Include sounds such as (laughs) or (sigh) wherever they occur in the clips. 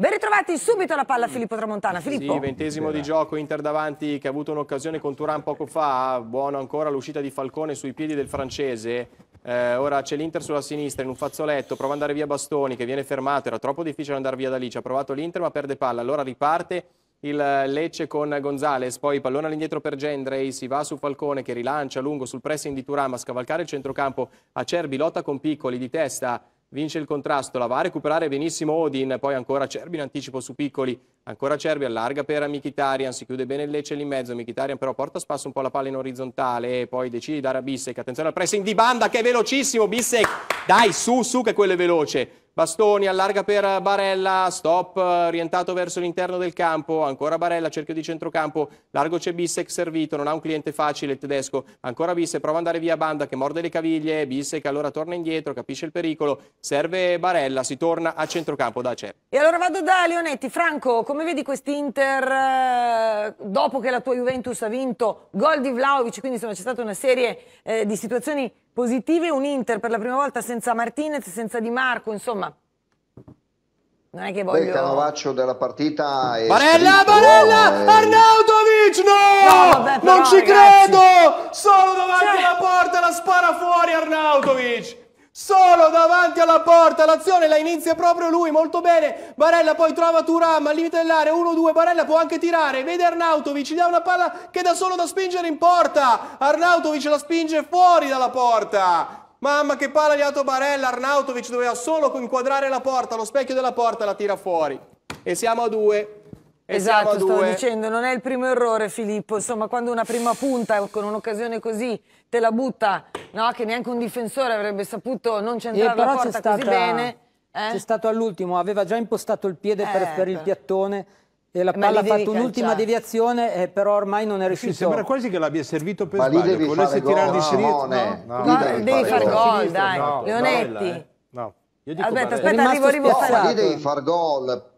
Ben ritrovati subito la palla Filippo Tramontana. Filippo. Sì, ventesimo di gioco, Inter davanti che ha avuto un'occasione con Turan poco fa, buono ancora l'uscita di Falcone sui piedi del francese. Eh, ora c'è l'Inter sulla sinistra in un fazzoletto, prova ad andare via Bastoni che viene fermato, era troppo difficile andare via da lì, ci ha provato l'Inter ma perde palla, allora riparte il Lecce con Gonzales, poi pallone all'indietro per Gendrey, si va su Falcone che rilancia lungo sul pressing di Turam a scavalcare il centrocampo, Acerbi lotta con Piccoli di testa vince il contrasto, la va a recuperare benissimo Odin, poi ancora Cerbi in anticipo su Piccoli, ancora Cerbi allarga per Mkhitaryan, si chiude bene il Lecce lì in mezzo, Mkhitaryan però porta a spasso un po' la palla in orizzontale e poi decide di dare a Bissek, attenzione al pressing di Banda che è velocissimo, Bissek dai su su che quello è veloce, Bastoni allarga per Barella, stop orientato verso l'interno del campo, ancora Barella, cerchio di centrocampo, largo c'è Bissek servito, non ha un cliente facile il tedesco, ancora Bissek, prova ad andare via Banda che morde le caviglie, Bissek allora torna indietro, capisce il pericolo, serve Barella, si torna a centrocampo da Cer. E allora vado da Leonetti, Franco, come vedi quest'Inter eh, dopo che la tua Juventus ha vinto, gol di Vlaovic, quindi insomma c'è stata una serie eh, di situazioni positive, un Inter per la prima volta senza Martinez, senza Di Marco, insomma. Non è che voglio... Il canovaccio della partita è... Barella, Barella, è... Eh. Arnautovic, no! no vabbè, però, non ci ragazzi. credo! Solo davanti cioè... alla porta la spara fuori Arnautovic! Solo davanti alla porta, l'azione la inizia proprio lui, molto bene. Barella poi trova Turam al limite dell'area, 1-2, Barella può anche tirare, vede Arnautovic, gli dà una palla che da solo da spingere in porta. Arnautovic la spinge fuori dalla porta. Mamma che palla gli ha dato Barella, Arnautovic doveva solo inquadrare la porta, lo specchio della porta la tira fuori. E siamo a due esatto, stavo dicendo, non è il primo errore Filippo, insomma quando una prima punta con un'occasione così te la butta, no? che neanche un difensore avrebbe saputo non eh, centrare la porta stata, così bene. Eh? C'è stato all'ultimo, aveva già impostato il piede eh, per, per il piattone, e la palla ha fatto un'ultima deviazione, eh, però ormai non è riuscito. Sì, sembra quasi che l'abbia servito per Ma sbaglio. Volesse tirare di sinistra. No, no. no. devi, devi fare gol, dai. Leonetti. No. Aspetta, aspetta, arrivo, arrivo. No, lì devi far gol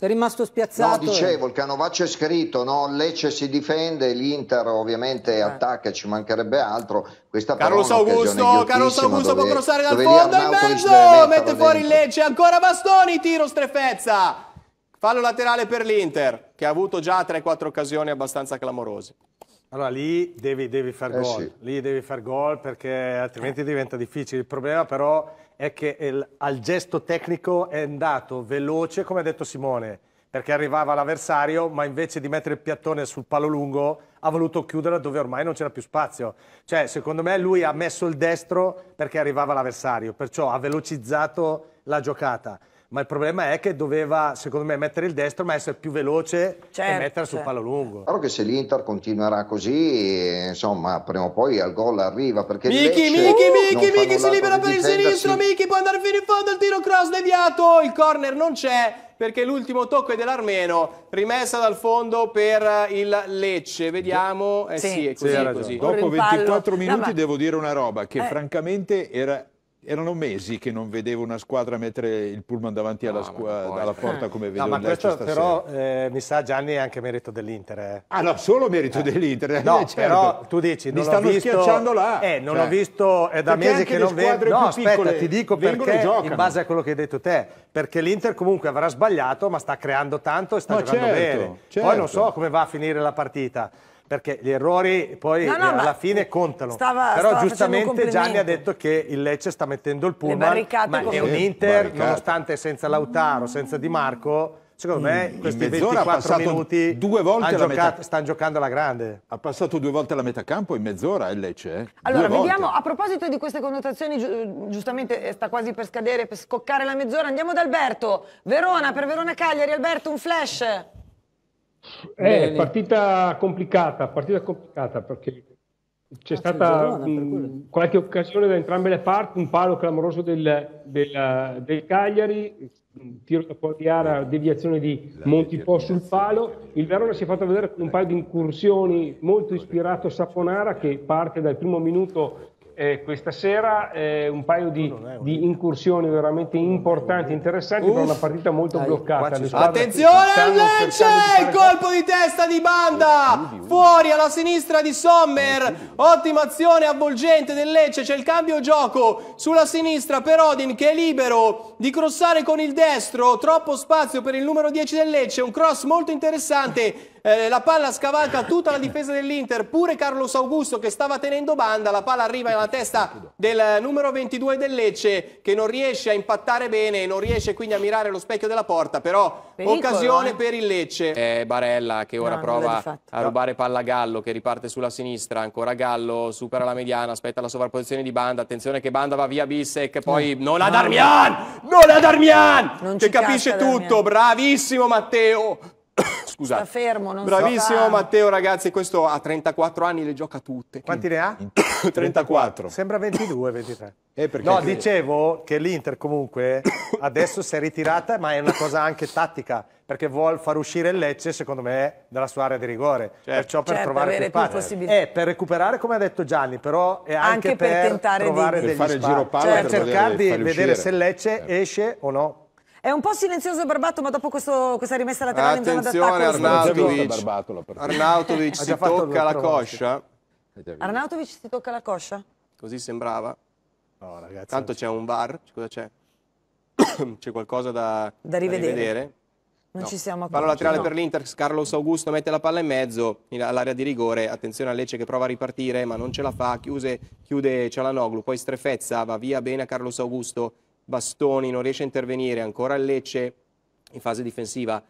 è rimasto spiazzato. No, dicevo, il Canovaccio è scritto, no? Lecce si difende, l'Inter ovviamente eh. attacca, ci mancherebbe altro. Questa Carlos Augusto, Carlos Augusto dove, può crossare dal fondo in mezzo, mette fuori il Lecce, ancora Bastoni, tiro strefezza. Fallo laterale per l'Inter, che ha avuto già 3-4 occasioni abbastanza clamorose. Allora lì devi, devi far eh, gol, sì. lì devi far gol perché altrimenti diventa difficile. Il problema però è che il, al gesto tecnico è andato veloce, come ha detto Simone, perché arrivava l'avversario, ma invece di mettere il piattone sul palo lungo ha voluto chiuderla dove ormai non c'era più spazio. Cioè, secondo me lui ha messo il destro perché arrivava l'avversario, perciò ha velocizzato la giocata ma il problema è che doveva, secondo me, mettere il destro, ma essere più veloce certo, e mettere sul certo. palo lungo. Però che se l'Inter continuerà così, insomma, prima o poi al gol arriva. Perché Michi, Michi, Michi, Michi si libera per il sinistro, Michi può andare fino in fondo, il tiro cross deviato, il corner non c'è perché l'ultimo tocco è dell'Armeno, rimessa dal fondo per il Lecce. Vediamo, eh sì, sì, è così, sì, così. Dopo 24 minuti no, ma... devo dire una roba che eh. francamente era erano mesi che non vedevo una squadra mettere il pullman davanti alla, squa- alla porta come vedo no, ma questo però eh, mi sa Gianni è anche merito dell'Inter eh. ah no solo merito eh. dell'Inter eh, no (laughs) certo. però tu dici non mi stanno visto... schiacciando là eh non cioè. ho visto è da perché mesi che non vedo no aspetta ti dico perché in base a quello che hai detto te perché l'Inter comunque avrà sbagliato ma sta creando tanto e sta no, giocando certo, bene certo. poi non certo. so come va a finire la partita perché gli errori poi no, no, eh, alla fine contano. Stava, Però stava giustamente Gianni ha detto che il Lecce sta mettendo il pullman, ma è un Inter, barricate. nonostante senza Lautaro, senza Di Marco, secondo me mm. in, questi 24 minuti due volte giocato, metà... stanno giocando alla grande. Ha passato due volte la metà campo in mezz'ora il Lecce. Eh? Allora, vediamo, a proposito di queste connotazioni, giustamente eh, sta quasi per scadere, per scoccare la mezz'ora, andiamo da Alberto. Verona, per Verona Cagliari, Alberto, un flash. È eh, Bene. partita complicata, partita complicata perché c'è ah, stata mh, qualche occasione da entrambe le parti, un palo clamoroso del, del, del Cagliari, tiro da fuori di area, deviazione di Montipo sul palo. Il Verona si è fatto vedere con un paio di incursioni molto ecco. ispirato a Saponara che parte dal primo minuto eh, questa sera eh, un paio di, di, incursioni veramente importanti, interessanti Uff, per una partita molto dai, bloccata. Attenzione al Lecce! Il colpo di testa di Banda! Fuori alla sinistra di Sommer! Ottima azione avvolgente del Lecce, c'è il cambio gioco sulla sinistra per Odin che è libero di crossare con il destro, troppo spazio per il numero 10 del Lecce, un cross molto interessante eh, la palla scavalca tutta la difesa dell'Inter, pure Carlos Augusto che stava tenendo banda, la palla arriva in testa del eh, numero 22 del Lecce che non riesce a impattare bene, non riesce quindi a mirare lo specchio della porta, però Pericolo, occasione eh. per il Lecce. È eh, Barella che ora no, prova a rubare palla a Gallo che riparte sulla sinistra, ancora Gallo, supera la mediana, aspetta la sovrapposizione di Banda, attenzione che Banda va via Bissec, poi no. non ad Darmian! Non ad Darmian! Non che capisce tutto, Darmian. bravissimo Matteo! (coughs) Scusa. Sta fermo, non Bravissimo so Matteo, ragazzi, questo a 34 anni le gioca tutte. Quanti ne ha? 34. (coughs) 34. Sembra 22, 23. Eh, no, dicevo che l'Inter comunque (coughs) adesso si è ritirata, ma è una cosa anche tattica, perché vuol far uscire il Lecce, secondo me, dalla sua area di rigore. Certo. Perciò per certo, trovare più pari. possibilità. È eh, per recuperare, come ha detto Gianni, però è anche, anche per, per tentare trovare di... degli per fare il giro palla certo. per, cercare di vedere uscire. se il Lecce eh. esce o no. È un po' silenzioso Barbato, ma dopo questo, questa rimessa laterale Attenzione, in zona d'attacco... Arnautovic, Arnautovic si tocca la coscia. Arnautovic si tocca la coscia? Così sembrava. No, ragazzi, Tanto c'è un bar, cosa c'è? (coughs) c'è qualcosa da, da rivedere. Da rivedere. Non no. ci siamo accorti. Palla laterale no. per l'Inter, Carlos Augusto mette la palla in mezzo all'area di rigore. Attenzione a Lecce che prova a ripartire, ma non ce la fa. Chiuse, chiude Cialanoglu, poi strefezza, va via bene a Carlos Augusto Bastoni non riesce a intervenire, ancora Lecce in fase difensiva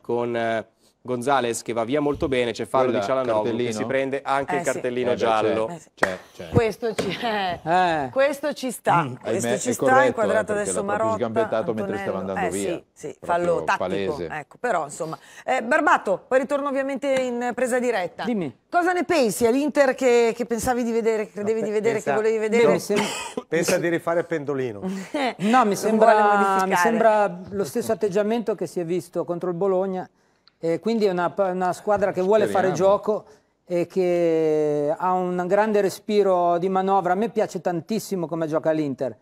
con eh, Gonzales che va via molto bene, c'è fallo Quella, di Cialanoglu che si prende anche eh, il cartellino sì. Eh giallo. Certo. Cioè, eh, c'è, cioè. c'è. Questo, ci, eh, eh, questo ci sta, mm, questo ahimè, ci sta, corretto, inquadrato adesso Marotta. sgambettato Antonello. mentre stava andando eh via. Sì, sì, fallo tattico, ecco, però insomma. Barbato, poi ritorno ovviamente in presa diretta. Dimmi. Cosa ne pensi? All'Inter che, che, pensavi di vedere, che credevi no, di vedere, pensa, che volevi vedere? Sem- pensa di rifare Pendolino. (laughs) no, mi sembra, mi sembra lo stesso atteggiamento che si è visto contro il Bologna eh, quindi è una, una, squadra che vuole Speriamo. fare gioco e che ha un grande respiro di manovra. A me piace tantissimo come gioca l'Inter.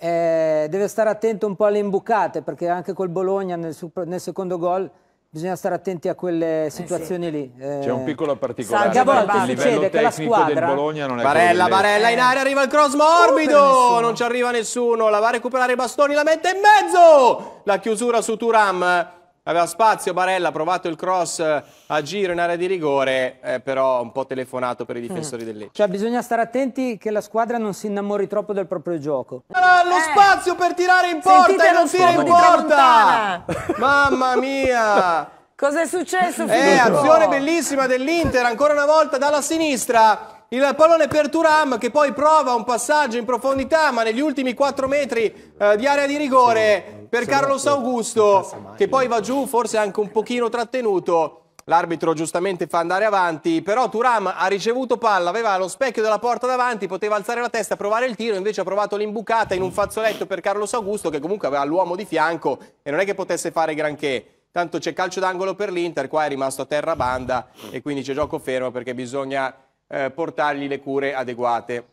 Eh, deve stare attento un po' alle imbucate perché anche col Bologna nel, nel secondo gol bisogna stare attenti a quelle situazioni eh sì. lì. Eh... C'è un piccolo particolare. Anche a volte succede che la squadra... Barella, quelle... Barella in eh. aria, arriva il cross morbido, oh, non ci arriva nessuno, la va a recuperare i bastoni, la mette in mezzo! La chiusura su Turam aveva spazio Barella, ha provato il cross eh, a giro in area di rigore, eh, però un po' telefonato per i difensori mm. del Lecce. Cioè bisogna stare attenti che la squadra non si innamori troppo del proprio gioco. Ah, lo eh. spazio per tirare in porta Sentite e non tira in porta! Mamma mia! (laughs) Cos'è successo? Eh, azione bellissima dell'Inter, ancora una volta dalla sinistra il pallone per Turam che poi prova un passaggio in profondità ma negli ultimi 4 metri eh, di area di rigore per Carlos Augusto che poi eh. va giù forse anche un pochino trattenuto l'arbitro giustamente fa andare avanti però Turam ha ricevuto palla aveva lo specchio della porta davanti poteva alzare la testa provare il tiro invece ha provato l'imbucata in un fazzoletto per Carlos Augusto che comunque aveva l'uomo di fianco e non è che potesse fare granché tanto c'è calcio d'angolo per l'Inter qua è rimasto a terra banda e quindi c'è gioco fermo perché bisogna eh, portargli le cure adeguate.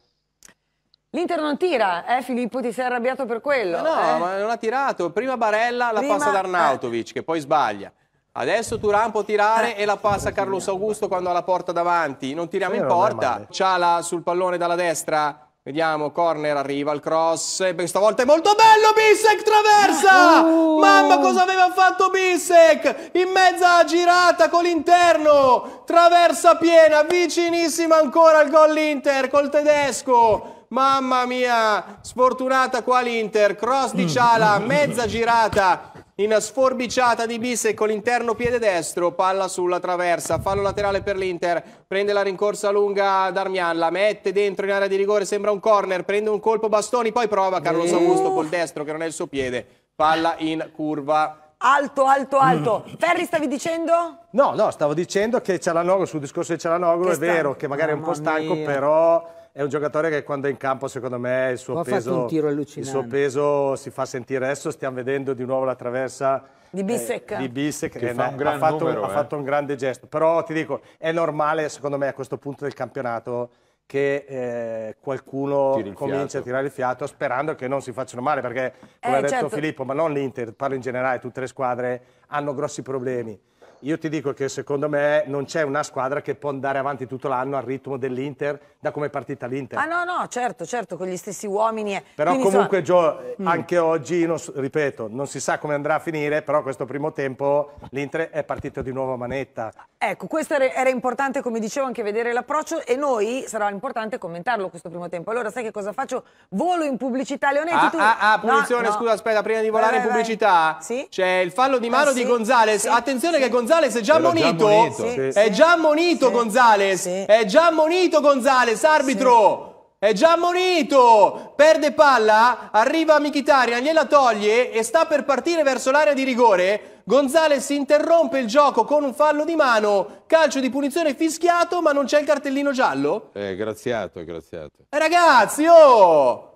L'Inter non tira, eh Filippo, ti sei arrabbiato per quello. No, eh, no eh? ma non ha tirato. Prima Barella la Prima... passa ad Arnautovic, eh. che poi sbaglia. Adesso Turan può tirare eh. e la passa Carlos Augusto quando ha la porta davanti. Non tiriamo in porta. Ciala sul pallone dalla destra Vediamo, corner, arriva il cross, stavolta è molto bello, Bissek traversa! Oh. Mamma cosa aveva fatto Bissek! In mezza girata con l'interno, traversa piena, vicinissima ancora al gol Inter col tedesco. Mamma mia, sfortunata qua l'Inter, cross di Ciala, (laughs) mezza girata, in sforbiciata di Bisse con l'interno piede destro, palla sulla traversa, fallo laterale per l'Inter, prende la rincorsa lunga Darmian, la mette dentro in area di rigore, sembra un corner, prende un colpo bastoni, poi prova Carlos Augusto col destro che non è il suo piede, palla in curva. Alto, alto, alto. Ferri, stavi dicendo? No, no, stavo dicendo che Cialanoglu, sul discorso di Cialanoglu, è vero che magari Mamma è un po' stanco, mia. però è un giocatore che quando è in campo secondo me il suo, peso, il suo peso si fa sentire. Adesso stiamo vedendo di nuovo la traversa di Bissec, eh, di Bissec che, che eh, fa ha, fatto, numero, ha eh. fatto un grande gesto. Però ti dico, è normale secondo me a questo punto del campionato che eh, qualcuno comincia a tirare il fiato sperando che non si facciano male perché come eh, ha detto certo. Filippo ma non l'Inter, parlo in generale tutte le squadre hanno grossi problemi io ti dico che secondo me non c'è una squadra che può andare avanti tutto l'anno al ritmo dell'Inter, da come è partita l'Inter. Ah no, no, certo, certo, con gli stessi uomini. Però Quindi comunque sono... Gio, mm. anche mm. oggi, non, ripeto, non si sa come andrà a finire, però questo primo tempo l'Inter è partita di nuovo a manetta. Ecco, questo era, era importante, come dicevo, anche vedere l'approccio e noi sarà importante commentarlo questo primo tempo. Allora sai che cosa faccio? Volo in pubblicità, Leonetti, ah, tu... Ah, ah, punizione, no, scusa, aspetta, prima di volare vai, in pubblicità. Sì? C'è il fallo di ah, mano ah, di Gonzales. Sì? Attenzione che Gonzales Gonzales è già Era È Già ammonito. Sì, sì. È già ammonito sì. Gonzales. È già ammonito Gonzales, arbitro. È già ammonito, perde palla, arriva Michitarian, gliela toglie e sta per partire verso l'area di rigore. Gonzales interrompe il gioco con un fallo di mano, calcio di punizione fischiato, ma non c'è il cartellino giallo? È eh, graziato, è graziato. Ragazzi, oh!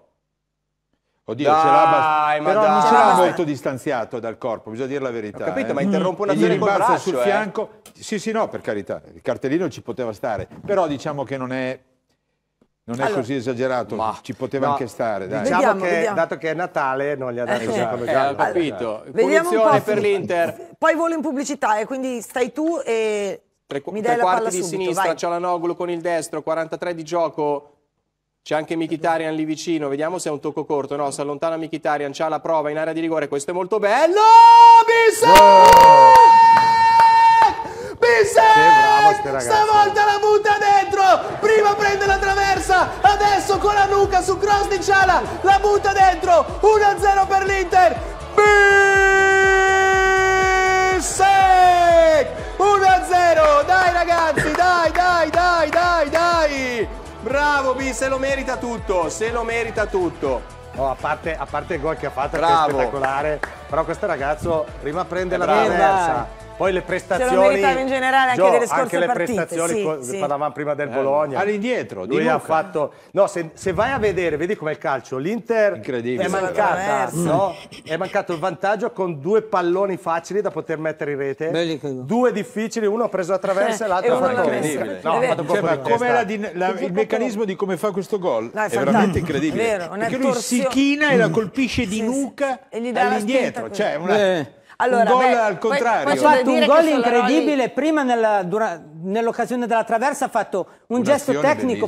Oddio, Dai, ce l'ha però non ce l'ha molto distanziato dal corpo, bisogna dire la verità. Ho capito, eh. ma interrompo una azione col braccio, sul eh. fianco. Sì, sì, no, per carità, il cartellino ci poteva stare, però diciamo che non è non è allora, così esagerato, ma, ci poteva no, anche stare. Dai. Diciamo vediamo, che vediamo. dato che è Natale non gli ha dato eh, esatto. come giallo. Eh, capito. Allora, Punizione per l'Inter. Poi volo in pubblicità e eh, quindi stai tu e tre, mi dai tre la quarti palla di subito, sinistra, vai. Cialanoglu con il destro, 43 di gioco, c'è anche Michitarian lì vicino, vediamo se è un tocco corto. No, si allontana Michitarian, c'ha la prova in area di rigore, questo è molto bello! Bissek! Oh! Bissek! Stavolta la butta dentro! Prima prende la traversa, adesso con la nuca su cross di Ciala, la butta dentro! 1-0 per l'Inter! Bissek! 1-0! Dai ragazzi, dai, dai, dai, dai, dai! Bravo B, se lo merita tutto, se lo merita tutto. Oh, a, parte, a, parte, il gol che ha fatto, Bravo. che è spettacolare, però questo ragazzo prima prende è la traversa poi le prestazioni... in generale anche Gio, delle scorse anche le partite, prestazioni, sì, sì. prima del eh, Bologna. All'indietro, Lui ha fatto... No, se, se, vai a vedere, vedi com'è il calcio, l'Inter è mancata, no? È mancato il vantaggio con due palloni facili da poter mettere in rete. Bellico. Due difficili, uno ha preso la traversa eh, e l'altro ha fatto... Incredibile. No, ha fatto un cioè, ma come la, la, il meccanismo di come fa questo gol no, è, è veramente incredibile. è Vero, perché lui si china e la mm. colpisce di nuca all'indietro. Cioè, una... Eh. Allora, un gol beh, al contrario. Ha fatto un gol incredibile Roly... prima nell'occasione della traversa, ha fatto un gesto tecnico bellissimo.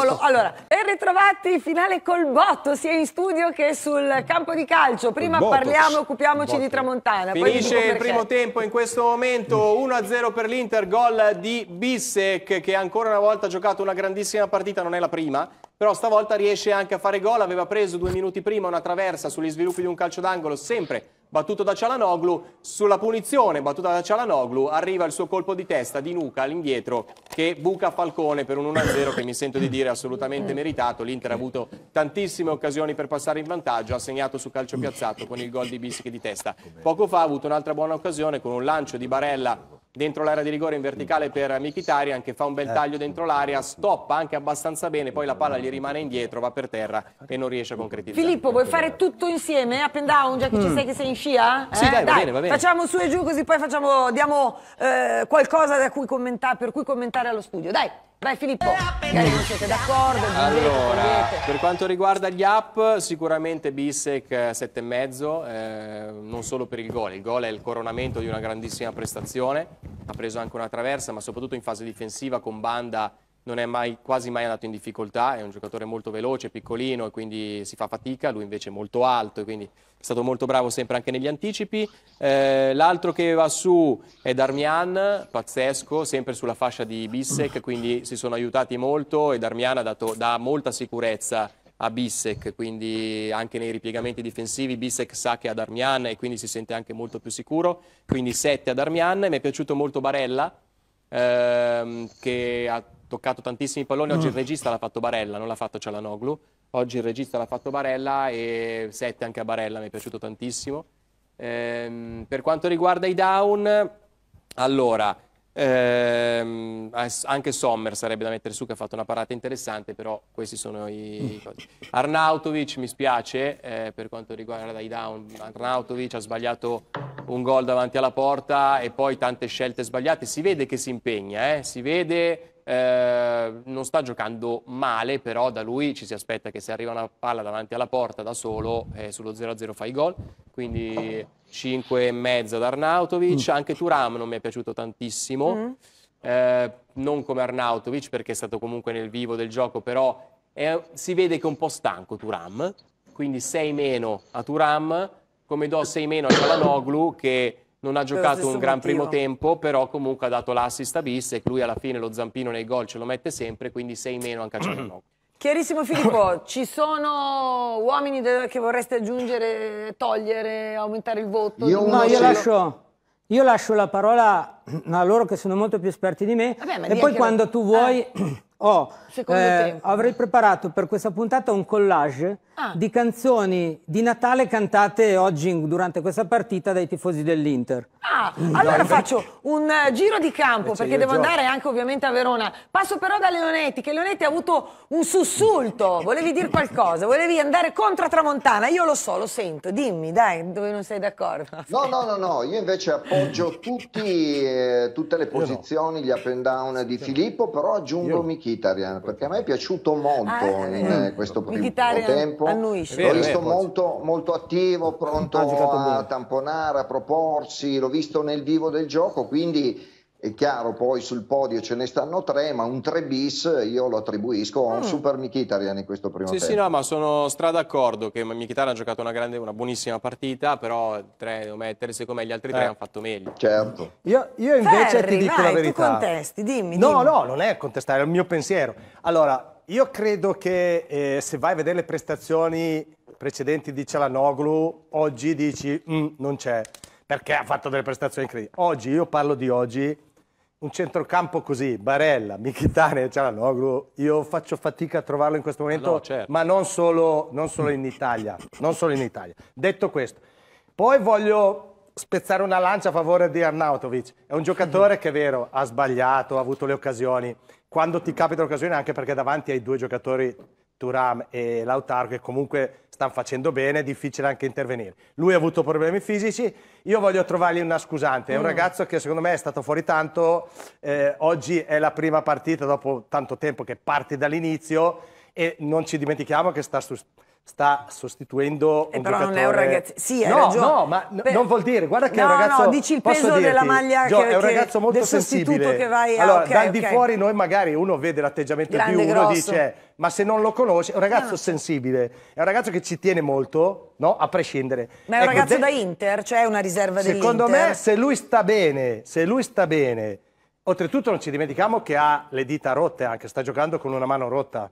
pazzesco. Allora, ben ritrovati, finale col botto, sia in studio che sul campo di calcio. Prima botto, parliamo, occupiamoci botto. di Tramontana. Finisce il primo tempo in questo momento, 1-0 mm. per l'Inter, gol di Bissek che ancora una volta ha giocato una grandissima partita, non è la prima, però stavolta riesce anche a fare gol, aveva preso due minuti prima una traversa sugli sviluppi di un calcio d'angolo, sempre battuto da Cialanoglu, sulla punizione battuta da Cialanoglu arriva il suo colpo di testa di nuca all'indietro che buca Falcone per un 1-0 che mi sento di dire assolutamente meritato, l'Inter ha avuto tantissime occasioni per passare in vantaggio, ha segnato su calcio piazzato con il gol di Bischi di testa, poco fa ha avuto un'altra buona occasione con un lancio di Barella dentro l'area di rigore in verticale mm. per Mkhitaryan anche fa un bel eh. taglio dentro l'area, stoppa anche abbastanza bene, poi la palla gli rimane indietro, va per terra e non riesce a concretizzare. Filippo, vuoi fare tutto insieme, up and down, già che mm. ci sei che sei in scia? Sì, eh? dai, va bene, va bene. Facciamo su e giù così poi facciamo, diamo eh, qualcosa cui per cui commentare allo studio. Dai! Vai Filippo, magari non siete d'accordo. Allora, direte. per quanto riguarda gli up, sicuramente Bissek 7,5, eh, eh, non solo per il gol. Il gol è il coronamento di una grandissima prestazione. Ha preso anche una traversa, ma soprattutto in fase difensiva con Banda non è mai, quasi mai andato in difficoltà, è un giocatore molto veloce, piccolino e quindi si fa fatica, lui invece è molto alto e quindi è stato molto bravo sempre anche negli anticipi. Eh, l'altro che va su è Darmian, pazzesco, sempre sulla fascia di Bissek, quindi si sono aiutati molto e Darmian ha dato, dà molta sicurezza a Bissek, quindi anche nei ripiegamenti difensivi Bissek sa che è ad Armian e quindi si sente anche molto più sicuro, quindi 7 a Darmian, mi è piaciuto molto Barella ehm, che ha toccato tantissimi palloni, oggi no. il mm. regista l'ha fatto Barella, non l'ha fatto Cialanoglu, oggi il regista l'ha fatto Barella e 7 anche a Barella, mi è piaciuto tantissimo. Ehm, per quanto riguarda i down, allora, ehm, anche Sommer sarebbe da mettere su che ha fatto una parata interessante, però questi sono i... Mm. Arnautovic mi spiace eh, per quanto riguarda i down, Arnautovic ha sbagliato un gol davanti alla porta e poi tante scelte sbagliate, si vede che si impegna, eh? si vede eh, non sta giocando male, però da lui ci si aspetta che se arriva una palla davanti alla porta da solo, eh, sullo 0-0 fa i gol. Quindi 5,5 ad Arnautovic. Mm. Anche Turam non mi è piaciuto tantissimo. Mm. Eh, non come Arnautovic perché è stato comunque nel vivo del gioco, però è, si vede che è un po' stanco Turam, quindi 6 meno a Turam, come do 6 meno a Cialanoglu che non ha giocato un gran primo tempo, però comunque ha dato l'assist a Bis e lui alla fine lo zampino nei gol ce lo mette sempre, quindi sei meno anche a Cialanoglu. (clears throat) Chiarissimo Filippo, ci sono uomini che vorreste aggiungere, togliere, aumentare il voto? Io no, io lascio, io lascio, la parola a loro che sono molto più esperti di me Vabbè, e poi quando lo... tu vuoi... Eh (clears throat) Oh, eh, avrei preparato per questa puntata un collage ah. di canzoni di Natale cantate oggi in, durante questa partita dai tifosi dell'Inter. Ah, allora faccio un uh, giro di campo eh, perché eh, devo gioco. andare anche ovviamente a Verona. Passo però da Leonetti, che Leonetti ha avuto un sussulto, volevi dire qualcosa, volevi andare contro Tramontana, io lo so, lo sento, dimmi dai dove non sei d'accordo. No, no, no, no, io invece appoggio tutti, eh, tutte le posizioni, no. gli up and down di Filippo, però aggiungo Michele. Mkhitaryan perché a me è piaciuto molto ah, in eh, eh. questo primo tempo annuisce. l'ho visto eh, molto, molto, attivo ah, pronto a tamponare a proporsi l'ho visto nel vivo del gioco quindi è chiaro, poi sul podio ce ne stanno tre, ma un 3 bis io lo attribuisco a un mm. super Michitarian in questo primo sì, tempo. Sì, sì, no, ma sono strada d'accordo che Michitarian ha giocato una, grande, una buonissima partita, però tre devo mettere, siccome gli altri eh. tre hanno fatto meglio. Certo. Io, io invece Ferri, ti dico vai, la verità. tu contesti, dimmi, dimmi. No, no, non è contestare, è il mio pensiero. Allora, io credo che eh, se vai a vedere le prestazioni precedenti di Cialanoglu, oggi dici, mm, non c'è. Perché ha fatto delle prestazioni incredibili. Oggi, io parlo di oggi, un centrocampo così, Barella, Michitane, Cialanoglu, io faccio fatica a trovarlo in questo ah, momento, no, certo. ma non solo, non solo, in Italia, non solo in Italia. Detto questo, poi voglio spezzare una lancia a favore di Arnautovic. È un giocatore che è vero, ha sbagliato, ha avuto le occasioni. Quando ti capita l'occasione, anche perché davanti hai due giocatori Turam e Lautaro che comunque stanno facendo bene, è difficile anche intervenire. Lui ha avuto problemi fisici, io voglio trovargli una scusante. È un mm. ragazzo che secondo me è stato fuori tanto, eh, oggi è la prima partita dopo tanto tempo che parti dall'inizio e non ci dimentichiamo che sta su sta sostituendo e eh, un però giocatore... non è un ragazzo sì è no, ragione no ma per... non vuol dire guarda che no, è un ragazzo no no dici il peso dirti, della maglia Gio, che, è un ragazzo che, molto sensibile che vai allora okay, dal okay. di fuori noi magari uno vede l'atteggiamento di uno grosso. dice ma se non lo conosce è un ragazzo no. sensibile è un ragazzo che ci tiene molto no a prescindere ma è un ecco, ragazzo de... da Inter cioè è una riserva secondo dell'Inter secondo me se lui sta bene se lui sta bene oltretutto non ci dimentichiamo che ha le dita rotte anche sta giocando con una mano rotta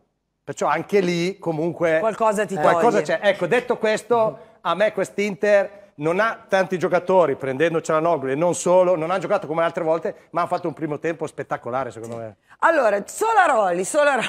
Perciò anche lì comunque... Qualcosa ti qualcosa c'è. Ecco, detto questo, a me quest'Inter non ha tanti giocatori, prendendo Cialanoglu e non solo, non ha giocato come altre volte, ma ha fatto un primo tempo spettacolare secondo me. Allora, Solaroli, Solaroli...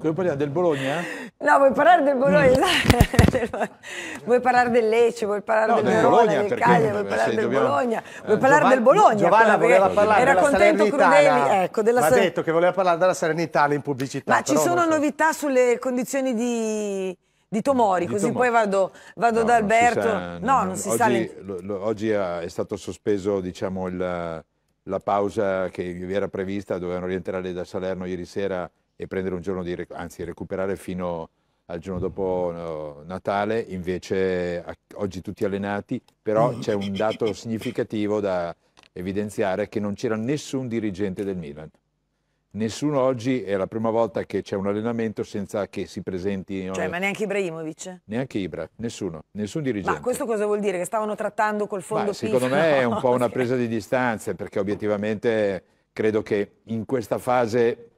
Come (laughs) parliamo del Bologna? No, vuoi parlare del Bologna? Mm. (laughs) vuoi parlare del Lecce, vuoi parlare no, del, del Bologna, del Cagliari, vuoi parlare del dobbiamo... Bologna, eh, vuoi parlare Giov del Bologna. Giovanna voleva parlare era della contento Crudeli, ecco, della Ha detto che voleva parlare della Serenità in pubblicità. Ma ci sono so. novità sulle condizioni di di Tomori, di così Tomori. poi vado, vado no, da Alberto. No, non, non si oggi, sa. Oggi è stato sospeso diciamo, il, la pausa che vi era prevista, dovevano rientrare da Salerno ieri sera e prendere un giorno di anzi recuperare fino al giorno dopo Natale, invece oggi tutti allenati, però mm. c'è un dato significativo da evidenziare che non c'era nessun dirigente del Milan. Nessuno oggi è la prima volta che c'è un allenamento senza che si presenti. Cioè, ma neanche Ibrahimovic? Neanche Ibra, nessuno, nessun dirigente. Ma questo cosa vuol dire? Che stavano trattando col fondo ma, Secondo me è un po' una (laughs) presa di distanze, perché obiettivamente credo che in questa fase,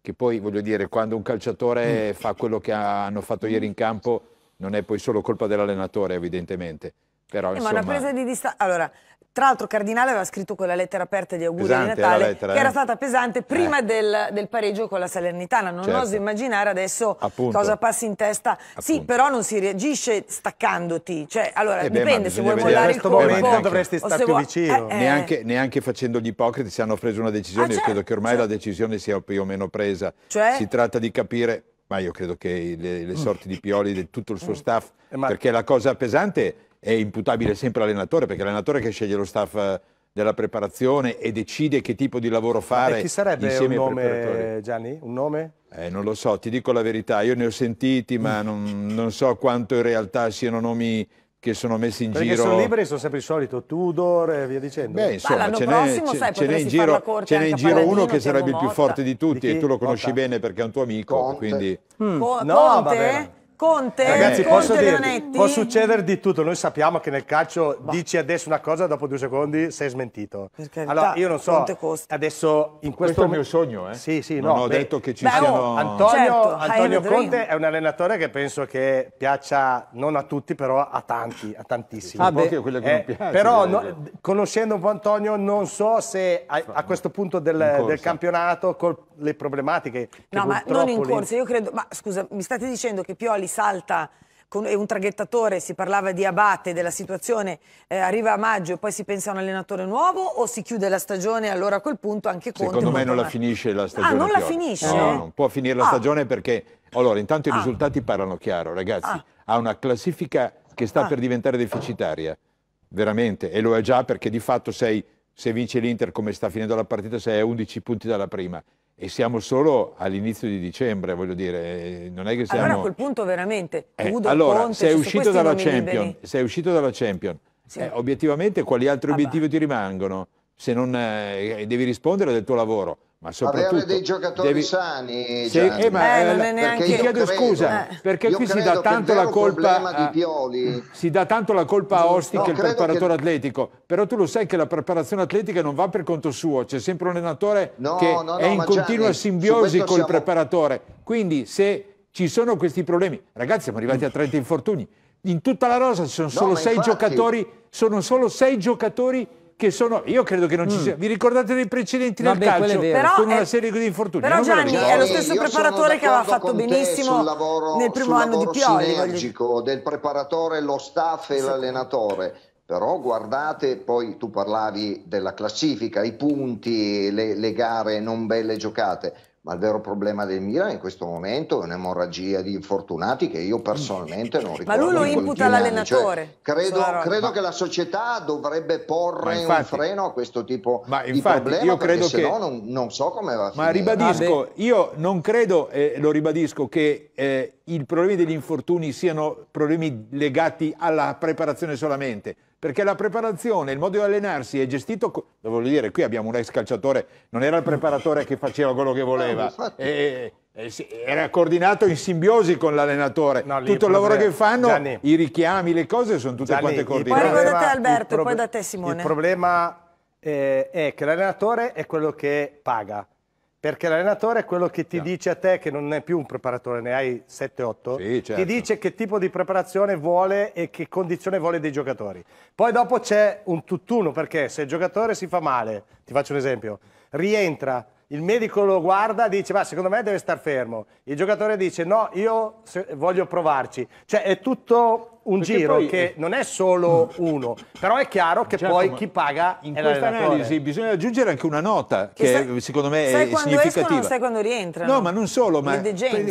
che poi voglio dire, quando un calciatore mm. fa quello che hanno fatto ieri in campo, non è poi solo colpa dell'allenatore, evidentemente. Però, insomma... Eh, ma una presa di distanza... Allora, tra l'altro Cardinale aveva scritto quella lettera aperta di auguri pesante, di Natale lettera, che era eh. stata pesante prima eh. del, del, pareggio con la Salernitana. Non certo. oso immaginare adesso Appunto. cosa passi in testa. Appunto. Sì, però non si reagisce staccandoti. Cioè, allora, eh beh, dipende se vuoi mollare il colpo. In questo momento dovresti stare più vicino. Eh, eh, neanche, neanche, facendo gli ipocriti si hanno preso una decisione. Ah, io credo che ormai certo. la certo. decisione sia più o meno presa. Cioè? Si tratta di capire ma io credo che le, le sorti di Pioli e tutto il suo mm. staff, perché la cosa pesante è imputabile sempre all'allenatore, perché è l'allenatore che sceglie lo staff eh, della preparazione e decide che tipo di lavoro fare. E chi sarebbe un nome, Gianni? Un nome? Eh, non lo so, ti dico la verità, io ne ho sentiti, ma mm. non, non so quanto in realtà siano nomi che sono messi in Perché giro. Perché sono liberi sono sempre il solito Tudor e via dicendo. Beh, insomma, ce n'è, in giro, ce n'è in giro uno che sarebbe il più forte di tutti di e tu lo conosci Motta. bene perché è un tuo amico, Conte. quindi... Mm. Co no, Conte? Conte, Ragazzi, Conte posso dire, può succedere di tutto. Noi sappiamo che nel calcio bah. dici adesso una cosa, dopo due secondi sei smentito. Carità, allora, io non so, adesso in questo... questo è il mio sogno, eh? Sì, sì, Non no ho beh, detto che ci beh, siano... Oh, Antonio, certo, Antonio Conte è un allenatore che penso che piaccia non a tutti, però a tanti, a tantissimi. Ah, beh, che non piace, però, no, conoscendo un po' Antonio, non so se a, a questo punto del, del campionato, con le problematiche... No, ma non in corsa, io credo... Ma scusa, mi state dicendo che Pioli salta con, è un traghettatore, si parlava di abate, della situazione, eh, arriva a maggio e poi si pensa a un allenatore nuovo o si chiude la stagione e allora a quel punto anche Conte... Secondo me non la finisce la ah, stagione. Ah, non la Pioli. finisce? No, no, non può finire la ah. stagione perché... Allora, intanto i ah. risultati parlano chiaro, ragazzi. Ah. Ha una classifica che sta ah. per diventare deficitaria, veramente, e lo è già perché di fatto sei, se vince l'Inter come sta finendo la partita sei a 11 punti dalla prima. E siamo solo all'inizio di dicembre, voglio dire, eh, non è che siamo... Allora a quel punto veramente, eh, allora, Conte, sei, cioè, uscito dalla Champion, sei uscito dalla Champion, sì. eh, obiettivamente quali altri ah obiettivi bah. ti rimangono? Se non eh, devi rispondere del tuo lavoro, ma soprattutto avere dei giocatori devi... sani sì, eh, ma, eh, non è neanche... ti chiedo credo, scusa eh. perché qui si dà tanto la colpa a... si dà tanto la colpa a Osti no, che è il preparatore che... atletico però tu lo sai che la preparazione atletica non va per conto suo c'è sempre un allenatore no, che no, è in continua Gianni, simbiosi col siamo... preparatore quindi se ci sono questi problemi ragazzi siamo arrivati a 30 infortuni in tutta la rosa ci sono solo sei infatti... giocatori sono solo sei giocatori che sono, io credo che non ci mm. sia. Mm. Vi ricordate dei precedenti Vabbè, nel calcio? Però con una serie di infortuni. Però Gianni è lo stesso preparatore che aveva fatto benissimo lavoro, nel primo anno di Pioli. sinergico voglio... del preparatore, lo staff e sì. l'allenatore. Però guardate, poi tu parlavi della classifica, i punti, le, le gare non belle giocate ma il vero problema del Milan in questo momento è un'emorragia di infortunati che io personalmente non ricordo. Ma lui lo imputa all'allenatore. Cioè, credo, credo che la società dovrebbe porre infatti, un freno a questo tipo ma di problema, io credo che, no non, non, so come va a finire. Ma ribadisco, io non credo, eh, lo ribadisco, che eh, i problemi degli infortuni siano problemi legati alla preparazione solamente perché la preparazione, il modo di allenarsi è gestito. Co- voglio dire, qui abbiamo un ex calciatore, non era il preparatore che faceva quello che voleva, no, e, e, era coordinato in simbiosi con l'allenatore. No, Tutto il lavoro che fanno, Gianni, i richiami, le cose sono tutte Gianni, quante coordinate. Poi da te, Alberto, prob- poi da te, Simone. Il problema eh, è che l'allenatore è quello che paga perché l'allenatore è quello che ti yeah. dice a te, che non è più un preparatore, ne hai 7-8, sì, certo. ti dice che tipo di preparazione vuole e che condizione vuole dei giocatori. Poi dopo c'è un tutt'uno, perché se il giocatore si fa male, ti faccio un esempio, rientra, il medico lo guarda dice, ma secondo me deve star fermo. Il giocatore dice, no, io voglio provarci. Cioè è tutto un Perché giro poi... che non è solo (laughs) uno, però è chiaro che Giacomo, poi chi paga in questa analisi bisogna aggiungere anche una nota che, che è, secondo me sai è quando significativa. Escono, sai quando rientrano. No, ma non solo, ma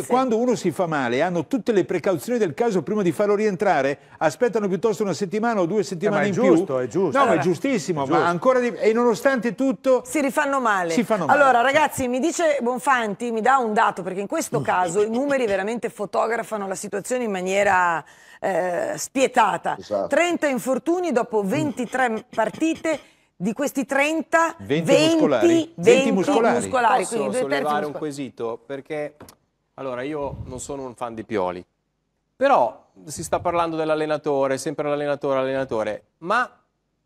quando uno si fa male hanno tutte le precauzioni del caso prima di farlo rientrare, aspettano piuttosto una settimana o due eh, settimane eh, in giusto, più. È giusto, no, allora, è eh, giustissimo, è giusto. ma ancora di... e nonostante tutto si rifanno male. Si fanno male. Allora, ragazzi, mi dice Bonfanti, mi dà un dato perché in questo mm. caso i numeri veramente fotografano la situazione in maniera eh, eh, spietata. Esatto. 30 infortuni dopo 23 partite. Di questi 30, 20, 20 muscolari. 20, 20 muscolari. muscolari Posso quindi sollevare muscolari. un quesito? Perché, allora, io non sono un fan di Pioli, però si sta parlando dell'allenatore, sempre l'allenatore, l'allenatore, ma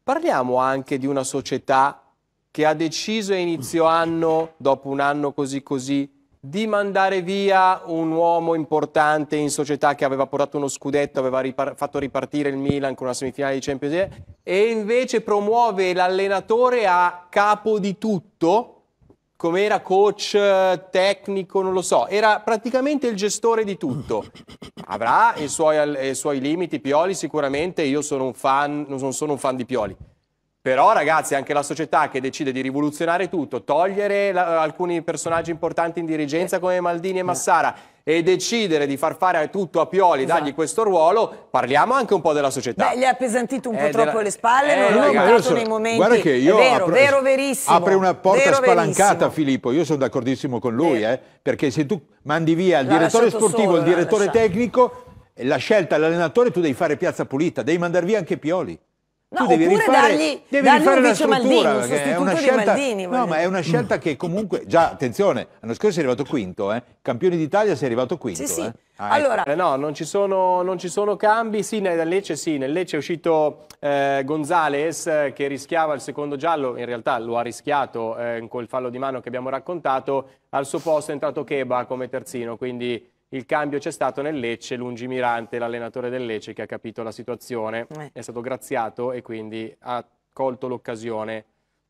parliamo anche di una società che ha deciso a inizio anno, dopo un anno così così, di mandare via un uomo importante in società che aveva portato uno scudetto, aveva ripar fatto ripartire il Milan con una semifinale di Champions League e invece promuove l'allenatore a capo di tutto, come era coach tecnico, non lo so, era praticamente il gestore di tutto. Avrà i suoi, i suoi limiti Pioli sicuramente, io sono fan, non sono un fan di Pioli però ragazzi, anche la società che decide di rivoluzionare tutto, togliere la, alcuni personaggi importanti in dirigenza eh. come Maldini e eh. Massara e decidere di far fare tutto a Pioli, esatto. dargli questo ruolo, parliamo anche un po' della società. Beh, gli ha appesantito un eh, po' eh, troppo della... le spalle, eh, non l'ho aiutato nei momenti. Guarda che io vero, apro, vero, verissimo. Apre una porta spalancata verissimo. Filippo, io sono d'accordissimo con lui, eh. perché se tu mandi via il direttore sportivo, solo, il direttore tecnico, la scelta dell'allenatore tu devi fare piazza pulita, devi mandare via anche Pioli. No, tu devi oppure rifare, dargli, devi dargli rifare un vice Maldini, un sostituto di scelta, Maldini. No, ma è una scelta che comunque, già, attenzione, l'anno scorso è arrivato quinto, eh? campione d'Italia si è arrivato quinto. Sì, sì. Eh? Ah, ecco. allora... eh, no, non ci, sono, non ci, sono, cambi, sì, nel Lecce sì, nel Lecce è uscito eh, Gonzales che rischiava il secondo giallo, in realtà lo ha rischiato eh, col fallo di mano che abbiamo raccontato, al suo posto è entrato Keba come terzino, quindi il cambio c'è stato nel Lecce, lungimirante l'allenatore del Lecce che ha capito la situazione, eh. è stato graziato e quindi ha colto l'occasione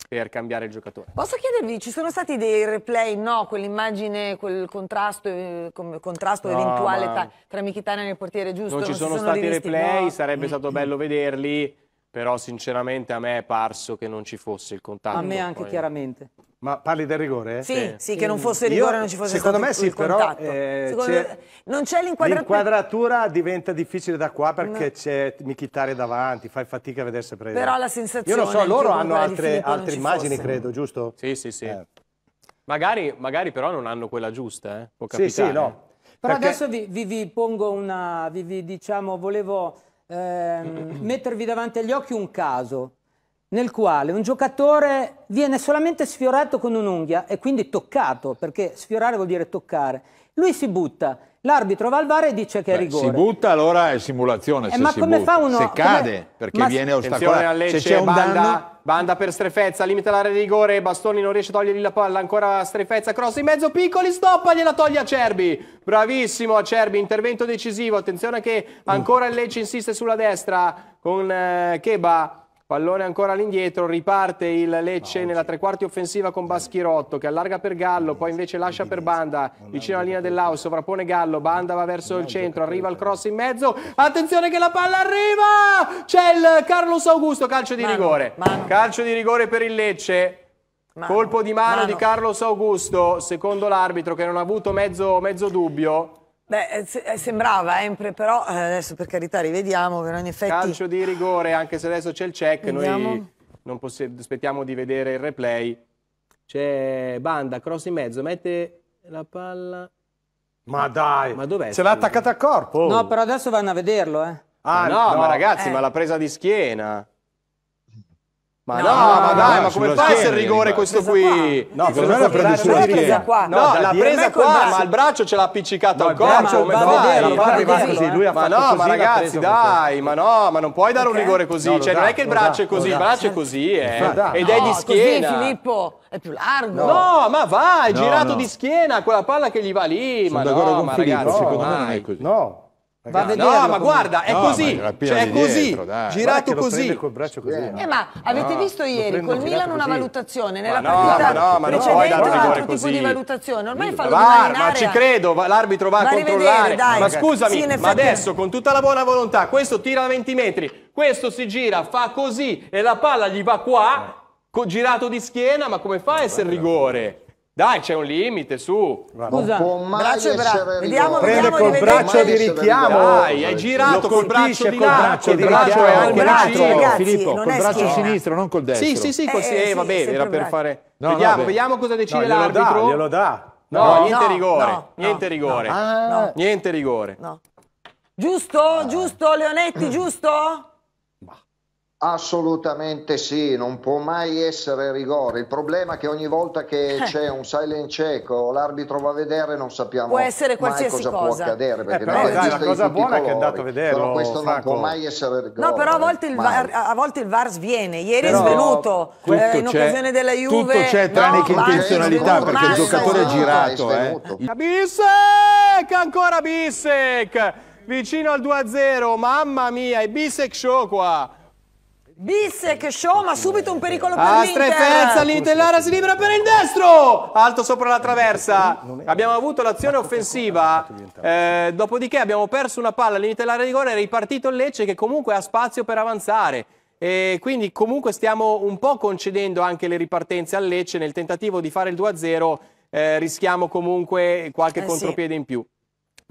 per cambiare il giocatore. Posso chiedervi, ci sono stati dei replay, no, quell'immagine, quel contrasto, eh, contrasto no, eventuale tra, tra Michitana e il portiere, giusto? Non ci non sono, sono, stati rivisti, replay, no? sarebbe eh. stato bello vederli, però sinceramente a me è parso che non ci fosse il contatto. A me anche poi. chiaramente. Ma parli del rigore? Eh? Sì, sì, sì, che non fosse rigore, Io, non ci fosse secondo me sì, però, eh, secondo me, non c'è l'inquadratura. L'inquadratura diventa difficile da qua perché no. c'è Michitare davanti, fai fatica a vedere se prende. Però la sensazione... Io lo so, loro hanno altre, altre immagini, fosse. credo, giusto? Sì, sì, sì. Eh. Magari, magari, però non hanno quella giusta, eh? può capitare. Sì, sì, no. Però perché... adesso vi, vi, vi pongo una... Vi, vi diciamo, volevo ehm, mettervi davanti agli occhi un caso nel quale un giocatore viene solamente sfiorato con un'unghia e quindi toccato, perché sfiorare vuol dire toccare, lui si butta, l'arbitro va al VAR e dice che Beh, è rigore. Si butta allora è simulazione, eh, se ma come butta. fa uno, se cade, come... perché ma... viene ostacolato, se c'è un banda, danno... Banda per Strefezza, limita l'area di rigore, Bastoni non riesce a togliergli la palla, ancora Strefezza, cross in mezzo, Piccoli, stoppa, gliela toglie Acerbi. Bravissimo Acerbi, intervento decisivo, attenzione che mm. ancora il Lecce insiste sulla destra con eh, Keba. Pallone ancora all'indietro, riparte il Lecce nella tre quarti offensiva con eh. Baschirotto che allarga per Gallo, poi invece lascia per Banda, vicino alla linea dell'Aus, sovrappone Gallo, Banda va verso il centro, arriva il cross in mezzo, attenzione che la palla arriva! C'è il Carlos Augusto, calcio di mano, rigore. Mano. Calcio di rigore per il Lecce. Mano, Colpo di mano, di Carlos Augusto, secondo l'arbitro che non ha avuto mezzo, mezzo dubbio. Beh, eh, eh, sembrava Empre, eh, però adesso per carità rivediamo, però in effetti... Calcio di rigore, anche se adesso c'è il check, Vediamo. noi non aspettiamo di vedere il replay. C'è Banda, cross in mezzo, mette la palla... Ma dai, ma dov'è? Se l'ha attaccata al corpo? No, però adesso vanno a vederlo, eh. Ah, no, ah, no. ma ragazzi, eh. ma la presa di schiena... Ma no, no, ma dai, ma come fa a essere rigore questo qui? Qua. No, per me l'ha presa sulla schiena. Qua. No, no l'ha presa qua, ma il braccio ce l'ha appiccicato no, al corpo. Ma arrivato così, lui ha ma fatto no, così, ma ragazzi, dai, ma no, ma non puoi dare un rigore così. Cioè, non è che il braccio è così, il braccio è così, eh. Ed è di schiena. Così, Filippo, è più largo. No, ma vai, è girato di schiena, quella palla che gli va lì. Ma no, ma ragazzi, secondo me non è così. No. Va a No, ma guarda, è no, così, cioè, è così, dietro, girato così. così. Eh, ma avete no, visto ieri col Milan una valutazione nella ma partita no, ma no, ma non puoi dare un rigore così. di valutazione, ormai fa VAR, ma ci credo, l'arbitro va, va a controllare. Dai. Ma scusami, sì, ma adesso con tutta la buona volontà, questo tira a 20 metri, questo si gira, fa così e la palla gli va qua, eh. girato di schiena, ma come fa a essere rigore? Dai, c'è un limite, su. Scusa, braccio e braccio. Vediamo, Prende vediamo, col braccio di richiamo. Dai, è girato col braccio di là. Col braccio è anche braccio, Filippo, col braccio sinistro, non col destro. Sì, sì, eh, sì, eh, va bene, era per fare... vediamo, cosa decide l'arbitro. Glielo dà. No, ah. niente rigore, niente rigore. Niente rigore. Giusto, giusto, Leonetti, giusto? Assolutamente sì, non può mai essere rigore. Il problema è che ogni volta che eh. c'è un silent check o l'arbitro va a vedere non sappiamo può essere qualsiasi cosa, cosa, può accadere. Perché eh, però, dai, la cosa buona è che è andato a vedere. questo Franco. non può mai essere rigore. No, però a volte il, VAR, a volte il VAR sviene. Ieri però, è svenuto eh, in occasione della Juve. Tutto c'è tranne no, che intenzionalità svenuto, perché il giocatore è girato. eh. Bissec, ancora Bissec, vicino al 2-0. Mamma mia, è Bissec show qua. Bis che show, ma subito un pericolo per ah, l'Inter. Strefezza, l'Intellara si libera per il destro. Alto sopra la traversa. Abbiamo avuto l'azione offensiva. Eh, dopodiché abbiamo perso una palla all'Intellara rigore, è ripartito il Lecce che comunque ha spazio per avanzare. E quindi comunque stiamo un po' concedendo anche le ripartenze al Lecce nel tentativo di fare il 2-0, eh, rischiamo comunque qualche eh, contropiede sì. in più.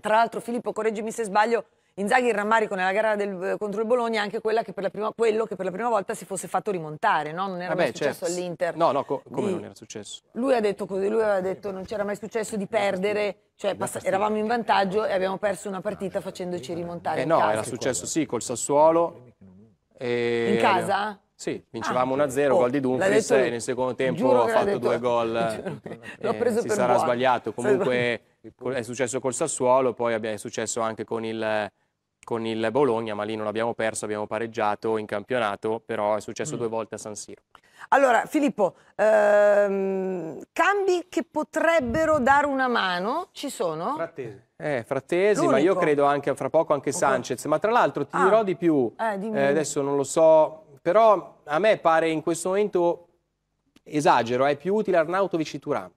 Tra l'altro Filippo, correggimi se sbaglio, Inzaghi il rammarico nella gara del, contro il Bologna è anche che prima, quello che per la prima volta si fosse fatto rimontare, no? non era Vabbè, mai successo certo. all'Inter. No, no, co come di... non era successo? Lui ha detto così, lui aveva detto che non c'era mai successo di perdere, cioè eravamo in vantaggio e abbiamo perso una partita facendoci rimontare. Eh no, casa. era successo sì col Sassuolo. E... In casa? Sì, ah. vincevamo ah, 1-0, oh, gol di Dumfries e nel secondo tempo ha fatto due gol. (laughs) L'ho eh, preso eh, si sarà buono. sbagliato, comunque è successo col Sassuolo, poi è successo anche con il con il Bologna, ma lì non abbiamo perso, abbiamo pareggiato in campionato, però è successo mm. due volte a San Siro. Allora, Filippo, ehm, cambi che potrebbero dare una mano ci sono? Frattesi. Eh, Frattesi, ma io credo anche fra poco anche okay. Sanchez, ma tra l'altro ti ah. dirò di più, eh, eh, adesso non lo so, però a me pare in questo momento, esagero, è più utile Arnautovic Turam.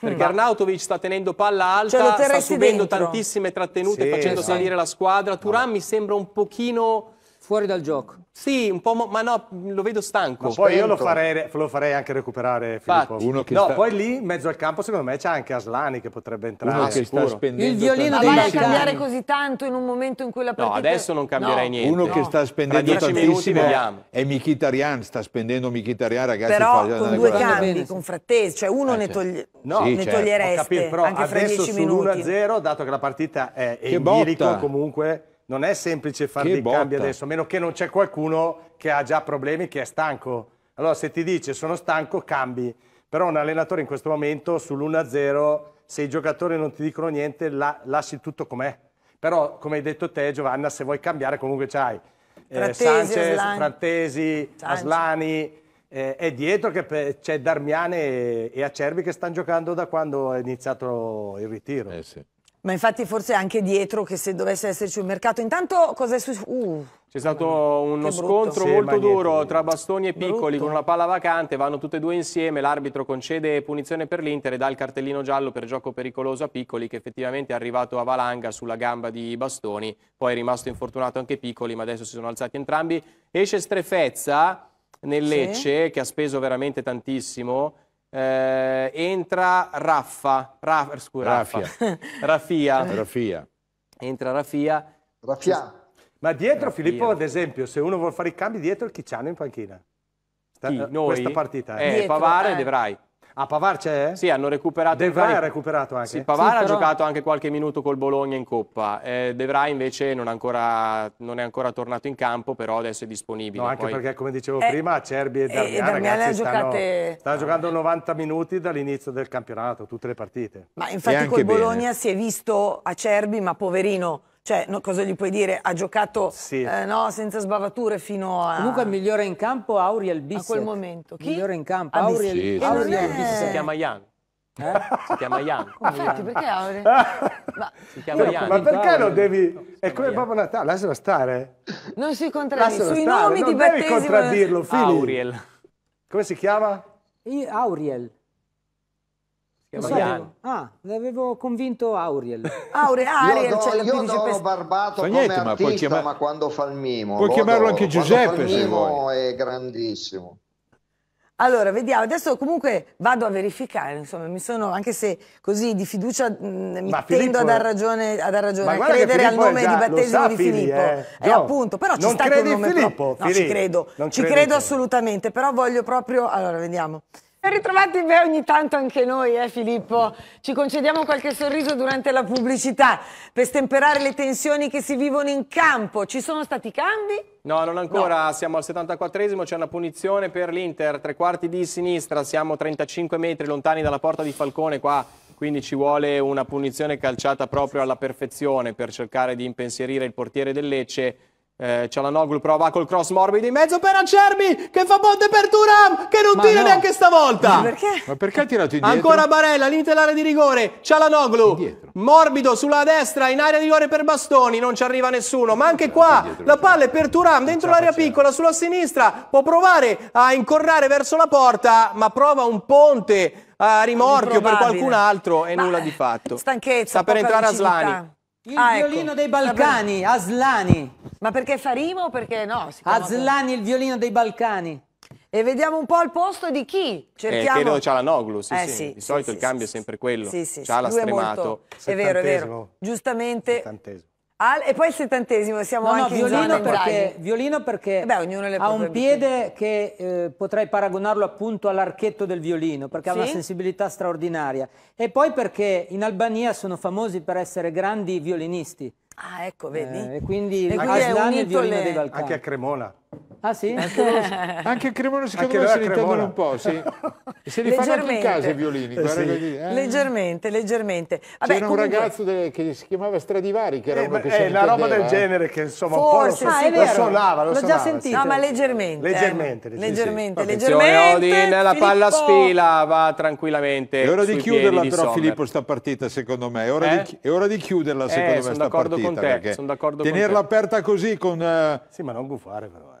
Mm. Perché Arnautovic sta tenendo palla cioè, alta, cioè, sta subendo dentro. tantissime trattenute, sì, facendo esatto. salire la squadra. Turan mi sembra un pochino Fuori dal gioco. Sì, un po', ma no, lo vedo stanco. Ma poi spento. io lo farei, lo farei, anche recuperare Filippo. Infatti. no, sta... poi lì in mezzo al campo secondo me c'è anche Aslani che potrebbe entrare. Uno che sta spendendo Il violino deve cambiare così tanto in un momento in cui la partita... No, adesso non cambierai no. niente. Uno no. che sta spendendo tantissimo è Mkhitaryan, sta spendendo Mkhitaryan, ragazzi. Però con due cambi, bene. con Frattesi, cioè uno ah, ne, cioè. togli... no, sì, ne certo. togliereste capito, però anche fra 10 minuti. Adesso sull'1-0, dato che la partita è che in comunque non è semplice fare dei cambi adesso, a meno che non c'è qualcuno che ha già problemi, che è stanco. Allora se ti dice sono stanco, cambi. Però un allenatore in questo momento sull'1-0, se i giocatori non ti dicono niente, la, lasci tutto com'è. Però, come hai detto te, Giovanna, se vuoi cambiare comunque c'hai. Eh, Sanchez, Aslan. Frantesi, Sanchez. Aslani, eh, è dietro che c'è Darmiane e, e Acerbi che stanno giocando da quando è iniziato il ritiro. Eh sì. Ma infatti forse anche dietro che se dovesse esserci un mercato. Intanto cos'è su... Uh, C'è stato uno scontro sì, molto duro tra Bastoni e Piccoli brutto. con una palla vacante, vanno tutte e due insieme, l'arbitro concede punizione per l'Inter e dà il cartellino giallo per gioco pericoloso a Piccoli che effettivamente è arrivato a valanga sulla gamba di Bastoni, poi è rimasto infortunato anche Piccoli ma adesso si sono alzati entrambi. Esce Strefezza nel Lecce sì. che ha speso veramente tantissimo eh, entra Raffa, Ra, scusa, Raffa. Raffia. (laughs) Raffia. Entra Raffia. Raffia. Ma dietro Raffia. Filippo, ad esempio, se uno vuole fare i cambi, dietro chi c'hanno in panchina? Sta, Chi? Eh, Noi? Questa partita. Eh, eh Pavara eh. ed Evrai. A Pavar c'è? Sì, hanno recuperato. De Vrij ha recuperato anche. Sì, Pavar sì, ha giocato anche qualche minuto col Bologna in Coppa. Eh, De Vrij invece non, ancora, non, è ancora tornato in campo, però adesso è disponibile. No, anche Poi... perché come dicevo eh, prima, Cerbi e eh, Darmian, e Darmian ragazzi, giocate... stanno, stanno giocando 90 minuti dall'inizio del campionato, tutte le partite. Ma infatti col Bologna bene. si è visto a Cerbi, ma poverino cioè, no, cosa gli puoi dire? Ha giocato sì. eh, no, senza sbavature fino a... Comunque il migliore in campo Auriel Bissett. A quel momento. Chi? Migliore in campo ah, Auriel, sì. Auriel, Auriel è... Si chiama Young. Eh? Si chiama Ian. Eh? (laughs) Infatti, perché Auriel? Ma... Si chiama no, Ma perché lo devi... È come Babbo Natale, lascialo stare. Non si contraddice. Sui stare. nomi non di battesimo... Non devi contraddirlo, Fili. Auriel. Come si chiama? Auriel. Lo sapevo. Ah, l'avevo convinto Auriel. (laughs) Auriel, Ariel, io, do, cioè, io quindi Doro Barbato come niente, artista, ma, chiamar... ma quando fa il mimo. Puoi chiamarlo anche Giuseppe il mimo è grandissimo. Allora, vediamo, adesso comunque vado a verificare, insomma, mi sono, anche se così di fiducia mh, mm, mi ma tendo a dar ragione, a, dar ragione, credere al nome già, di battesimo di Filippo. Eh. eh no, appunto, però ci sta il nome Filippo, proprio. No, ci credo, ci credo assolutamente, però voglio proprio, allora, vediamo. Ben ritrovati, beh, ogni tanto anche noi, eh Filippo? Ci concediamo qualche sorriso durante la pubblicità per stemperare le tensioni che si vivono in campo. Ci sono stati cambi? No, non ancora, no. siamo al 74esimo, c'è una punizione per l'Inter, tre quarti di sinistra, siamo 35 metri lontani dalla porta di Falcone qua, quindi ci vuole una punizione calciata proprio alla perfezione per cercare di impensierire il portiere del Lecce eh, Cialanoglu prova col cross morbido in mezzo per Acerbi che fa botte per Turam che non Ma tira no. neanche stavolta. Ma perché? Ma perché ha tirato indietro? Ancora Barella, limite l'area di rigore. Cialanoglu indietro. morbido sulla destra in area di rigore per Bastoni, non ci arriva nessuno. Ma anche qua la palla è per Turam dentro l'area piccola sulla sinistra. Può provare a incorrare verso la porta, ma prova un ponte a rimorchio per qualcun altro e ma nulla di fatto. Stanchezza. Sta per entrare Aslani. Il ah, violino dei Balcani, Aslani. Ma perché fa rima o perché no? Azlani, ah, il violino dei Balcani. E vediamo un po' al posto di chi cerchiamo. Eh, credo Cialanoglu, sì, eh, sì, sì. Di sì, solito sì, il cambio è sempre quello. Sì, sì, Ciala stremato. Molto... È vero, è vero. Giustamente. Al... e poi il settantesimo, siamo no, anche no, violino in perché, violino perché eh Beh, ha un piede che eh, potrei paragonarlo appunto all'archetto del violino, perché ha una sensibilità straordinaria. E poi perché in Albania sono famosi per essere grandi violinisti. Ah, ecco, vedi? Eh, e quindi, e quindi è, è il le... dei Balcani. Anche a Cremona. Ah sì? Anche, il (laughs) cremone secondo anche me se li intendono un po', sì. E (laughs) se li fanno anche in casa i violini. Eh, sì. eh. Leggermente, leggermente. C'era comunque... un ragazzo de... che si chiamava Stradivari che era eh, uno che eh, si una roba del eh. genere che insomma Forse, un po' lo, so, sì, lo suonava, L'ho già sentito. No, ma leggermente. Eh. Leggermente, leggermente. leggermente Odin, la palla sfila, va tranquillamente. È ora di chiuderla però di Filippo sta partita secondo me. È ora, di, eh? è ora di chiuderla secondo me sta partita. Sono d'accordo con te, sono d'accordo con te. Tenerla aperta così con... Sì, ma non gufare però.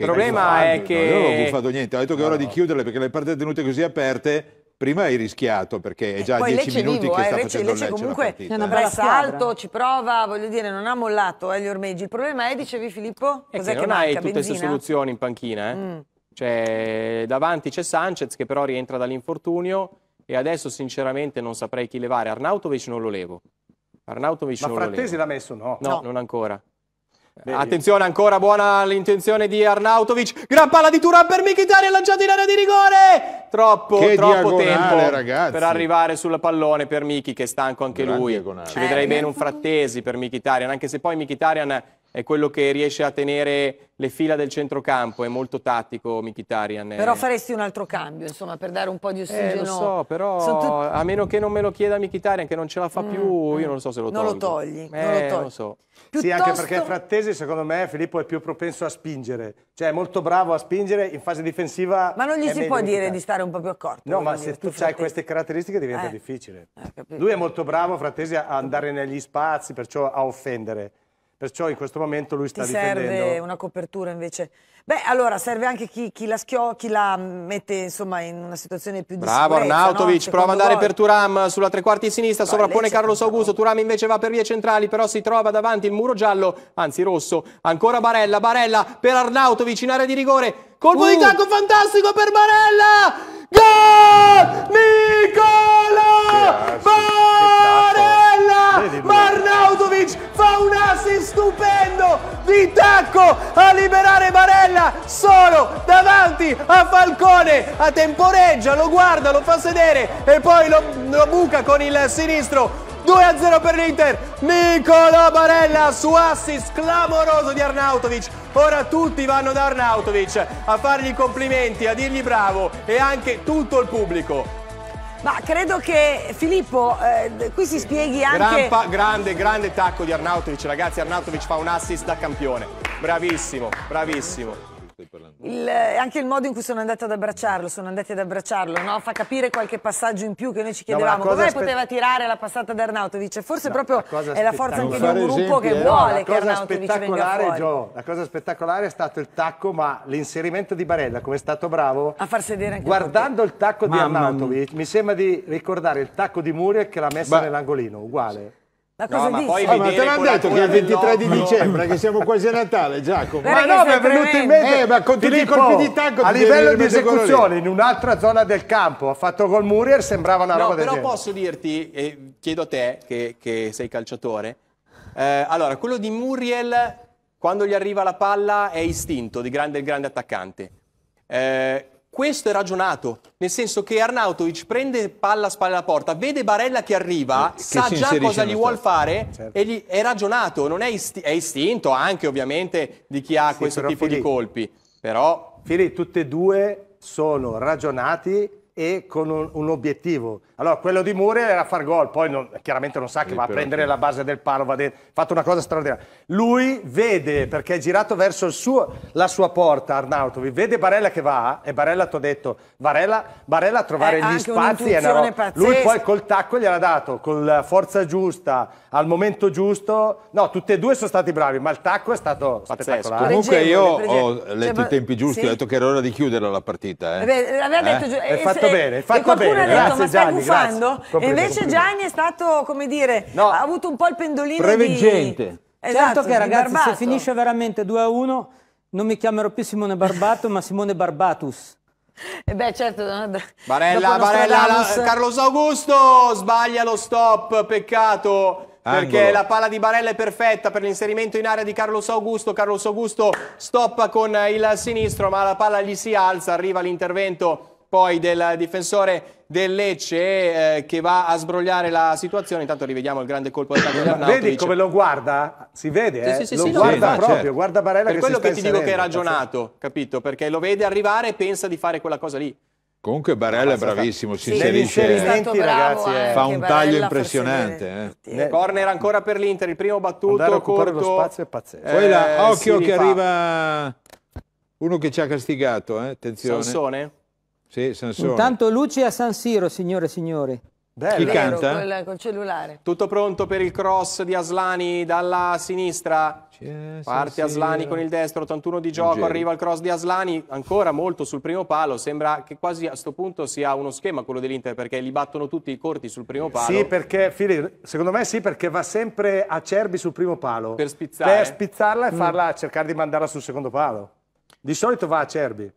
Il problema è ah, che... No, io non ho buffato niente, ho detto che è ora di chiuderle perché le partite tenute così aperte prima hai rischiato perché è già 10 minuti vivo, che eh, sta Lecce, facendo Lecce, Lecce comunque è una bella salto, ci prova, voglio dire, non ha mollato eh, gli ormeggi. Il problema è, dicevi Filippo, cos'è che, che non hai tutte queste soluzioni in panchina, eh? mm. cioè, davanti c'è Sanchez che però rientra dall'infortunio e adesso sinceramente non saprei chi levare. Arnautovic non lo levo. Arnautovic Ma non Frattesi l'ha messo no? No, no. non ancora. Bene. Attenzione, ancora buona l'intenzione di Arnautovic. Gran palla di Turan per Mkhitaryan lanciato in area di rigore. Troppo, che troppo tempo ragazzi. per arrivare sul pallone per Miki che è stanco anche Gran lui. Diagonale. Ci eh, vedrei bene un frattesi per Mkhitaryan, anche se poi Mkhitaryan è quello che riesce a tenere le fila del centrocampo, è molto tattico Mkhitaryan. Però eh. faresti un altro cambio, insomma, per dare un po' di ossigeno. Eh, lo so, però Sotto... a meno che non me lo chieda Mkhitaryan, che non ce la fa mm. più, io mm. non so se lo non Lo togli, eh, non lo eh, togli, non lo so. Piuttosto... Sì, anche perché Frattesi, secondo me, Filippo è più propenso a spingere. Cioè, è molto bravo a spingere in fase difensiva. Ma non gli si può dire di stare un po' più accorto. No, ma se tu hai queste caratteristiche diventa eh. difficile. Eh, Lui è molto bravo, Frattesi, a andare negli spazi, perciò a offendere. Perciò in questo momento lui sta Ti serve difendendo. una copertura invece. Beh, allora serve anche chi, chi, la, schio, chi la, mette insomma, in una situazione più difficile. Bravo Arnautovic, no? prova ad andare gol. per Turam sulla tre quarti sinistra, Vai, sovrappone Carlos Augusto, Turam invece va per vie centrali, però si trova davanti il muro giallo, anzi rosso, ancora Barella, Barella per Arnautovic in area di rigore, colpo uh. di tacco fantastico per Barella! Gol! Nicola Barella! Marnautovic fa un assist stupendo di tacco a liberare Barella solo davanti a Falcone a temporeggia, lo guarda, lo fa sedere e poi lo, lo buca con il sinistro 2-0 per l'Inter. Nicola Barella su assist clamoroso di Arnautovic. Ora tutti vanno da Arnautovic a fargli complimenti, a dirgli bravo e anche tutto il pubblico. Ma credo che Filippo, eh, qui si spieghi anche... Gran grande, grande tacco di Arnautovic, ragazzi, Arnautovic fa un assist da campione. Bravissimo, bravissimo. Il, eh, anche il modo in cui sono andata ad abbracciarlo, sono andati ad abbracciarlo, no? fa capire qualche passaggio in più che noi ci chiedevamo. No, Come aspett... poteva tirare la passata da Arnautovic? Forse no, proprio la è la forza anche di un gruppo che eh, vuole che Arnautovic venga fuori. Gio, la cosa spettacolare è stato il tacco, ma l'inserimento di Barella, come è stato bravo, a far sedere anche guardando il tacco di Arnautovic, mi sembra di ricordare il tacco di Muriel che l'ha messa nell'angolino, uguale. Ma cosa no, ma poi oh, ma te l'hanno detto che è il 23 di dicembre, che siamo quasi a Natale, Giacomo. Però ma no, mi è venuto in mente, eh, ma con tutti i colpi di tacco a livello di esecuzione, in un'altra zona del campo, ha fatto col Murier, sembrava una no, roba del genere. Però posso dirti, e chiedo a te, che, che sei calciatore, eh, allora, quello di Muriel, quando gli arriva la palla, è istinto, di grande, grande attaccante. Eh, questo è ragionato, nel senso che Arnautovic prende palla a spalle alla porta, vede Barella che arriva, che sa già cosa gli vuol fare certo. e gli è ragionato, non è, isti- è, istinto anche ovviamente di chi ha sì, questo tipo Fili, di colpi. Però... Fili, tutti e due sono ragionati e con un, un, obiettivo. Allora, quello di Muriel era far gol, poi non, chiaramente non sa che va a prendere la base del palo, va dentro, fatto una cosa straordinaria. Lui vede, perché è girato verso suo, la sua porta, Arnautovi, vede Barella che va, e Barella ti ho detto, Barella, Barella a trovare eh, gli spazi è una roba. Lui poi col tacco gliel'ha dato, con la forza giusta, al momento giusto. No, tutti e due sono stati bravi, ma il tacco è stato spettacolare. Comunque io ho letto cioè, i tempi giusti, sì. ho detto che era ora di chiudere la partita. Eh. eh beh, aveva eh? detto... giusto fatto bene, fatto e qualcuno bene. ha detto grazie, ma stai Gianni, buffando? E invece Gianni è stato, come dire, no, ha avuto un po' il pendolino preveggente. di... Esatto, certo che ragazzi, se finisce veramente 2 a 1, non mi chiamerò più Simone Barbato, ma Simone Barbatus. E eh beh, certo. Barella, Barella, la, Carlos Augusto sbaglia lo stop, peccato. Angolo. Perché la palla di Barella è perfetta per l'inserimento in area di Carlos Augusto. Carlos Augusto stoppa con il sinistro, ma la palla gli si alza, arriva l'intervento poi del difensore del Lecce eh, che va a sbrogliare la situazione. Intanto rivediamo il grande colpo d'attacco di (coughs) Arnautovic. Vedi come lo guarda? Si vede, eh? sì, sì, lo sì, guarda lo proprio, certo. guarda Barella per che quello che ti dico che è ragionato, capito? Perché lo vede arrivare e pensa di fare quella cosa lì. Comunque Barella è bravissimo, si inserisce, ragazzi, eh. fa un taglio impressionante. Eh. Corner ancora per l'Inter, il primo battuto Andare a corto. lo spazio è pazzesco. Eh, poi là, occhio che arriva uno che ci ha castigato, eh, attenzione. Sansone? Sì, Sansone. Intanto luce a San Siro, signore e signori. Bello. Chi canta? Col, col, cellulare. Tutto pronto per il cross di Aslani dalla sinistra. Eh, Parte Aslani con il destro, 81 di gioco, arriva il cross di Aslani, ancora molto sul primo palo, sembra che quasi a questo punto sia uno schema quello dell'Inter perché li battono tutti i corti sul primo palo. Sì, perché Fili, secondo me sì, perché va sempre a Cerbi sul primo palo. Per spizzare. Per spizzarla e mm. farla mm. cercare di mandarla sul secondo palo. Di solito va a Cerbi.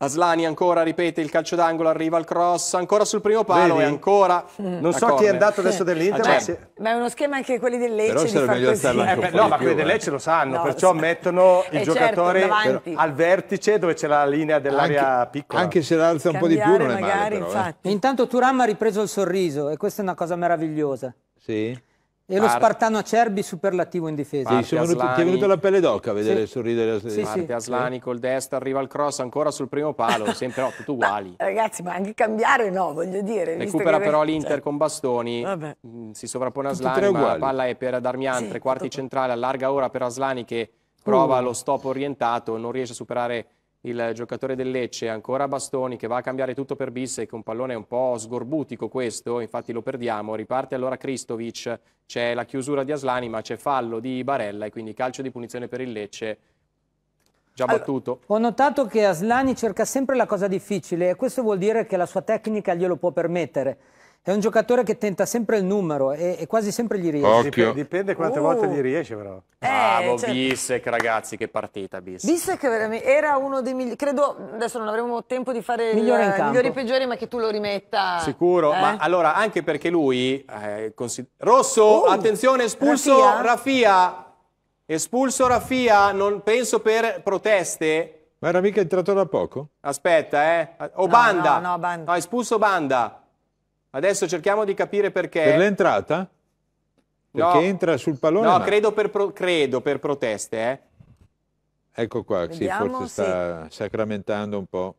Aslani ancora ripete il calcio d'angolo, arriva al cross, ancora sul primo palo Vedi? e ancora... Mm. Non so corner. chi è andato adesso dell'Inter, ma, si... ma, è uno schema anche quelli del Lecce. Però sarebbe meglio starlo eh, beh, No, ma quelli del eh. Lecce lo sanno, no, perciò lo mettono eh, il certo, giocatore certo, al vertice dove c'è la linea dell'area piccola. Anche se l'alza un po' di più non è magari, male però, eh. Intanto Turam ha ripreso il sorriso e questa è una cosa meravigliosa. Sì. E lo Spartano Acerbi superlativo in difesa. Sì, venuti, ti è venuto la pelle d'occa a vedere sì. sorridere. Sì, Parte sì. Aslani col destro, arriva il cross ancora sul primo palo, (laughs) sempre no, tutti uguali. Ma, ragazzi, ma anche cambiare no, voglio dire. Recupera che... però l'Inter con bastoni, Vabbè. Mm, si sovrappone Aslani, ma la palla è per Darmian, sì, tre quarti tutto. centrale, allarga ora per Aslani che prova uh. lo stop orientato, non riesce a superare il giocatore del Lecce, ancora Bastoni che va a cambiare tutto per Bissec, un pallone un po' sgorbutico questo, infatti lo perdiamo, riparte allora Kristovic, c'è la chiusura di Aslani ma c'è fallo di Barella e quindi calcio di punizione per il Lecce. Già allora, battuto. Ho notato che Aslani cerca sempre la cosa difficile e questo vuol dire che la sua tecnica glielo può permettere è un giocatore che tenta sempre il numero e, e quasi sempre gli riesce. Occhio. Dipende quante uh. volte gli riesce però. Eh, Bravo, cioè... Certo. Bissec ragazzi, che partita Bissek. Bissec veramente era uno dei migliori, credo, adesso non avremo tempo di fare Migliore il, migliori peggiori ma che tu lo rimetta. Sicuro, eh? ma allora anche perché lui... Eh, Rosso, uh. attenzione, espulso Raffia. Raffia. Espulso Raffia, non penso per proteste. Ma era mica entrato da poco? Aspetta, eh. O no, Banda. No, no, Banda. No, espulso Banda. Adesso cerchiamo di capire perché. Per l'entrata? Perché no. entra sul pallone? No, ma... credo, per pro... credo, per proteste. Eh. Ecco qua, Vediamo, sì, forse sì. sta sacramentando un po'.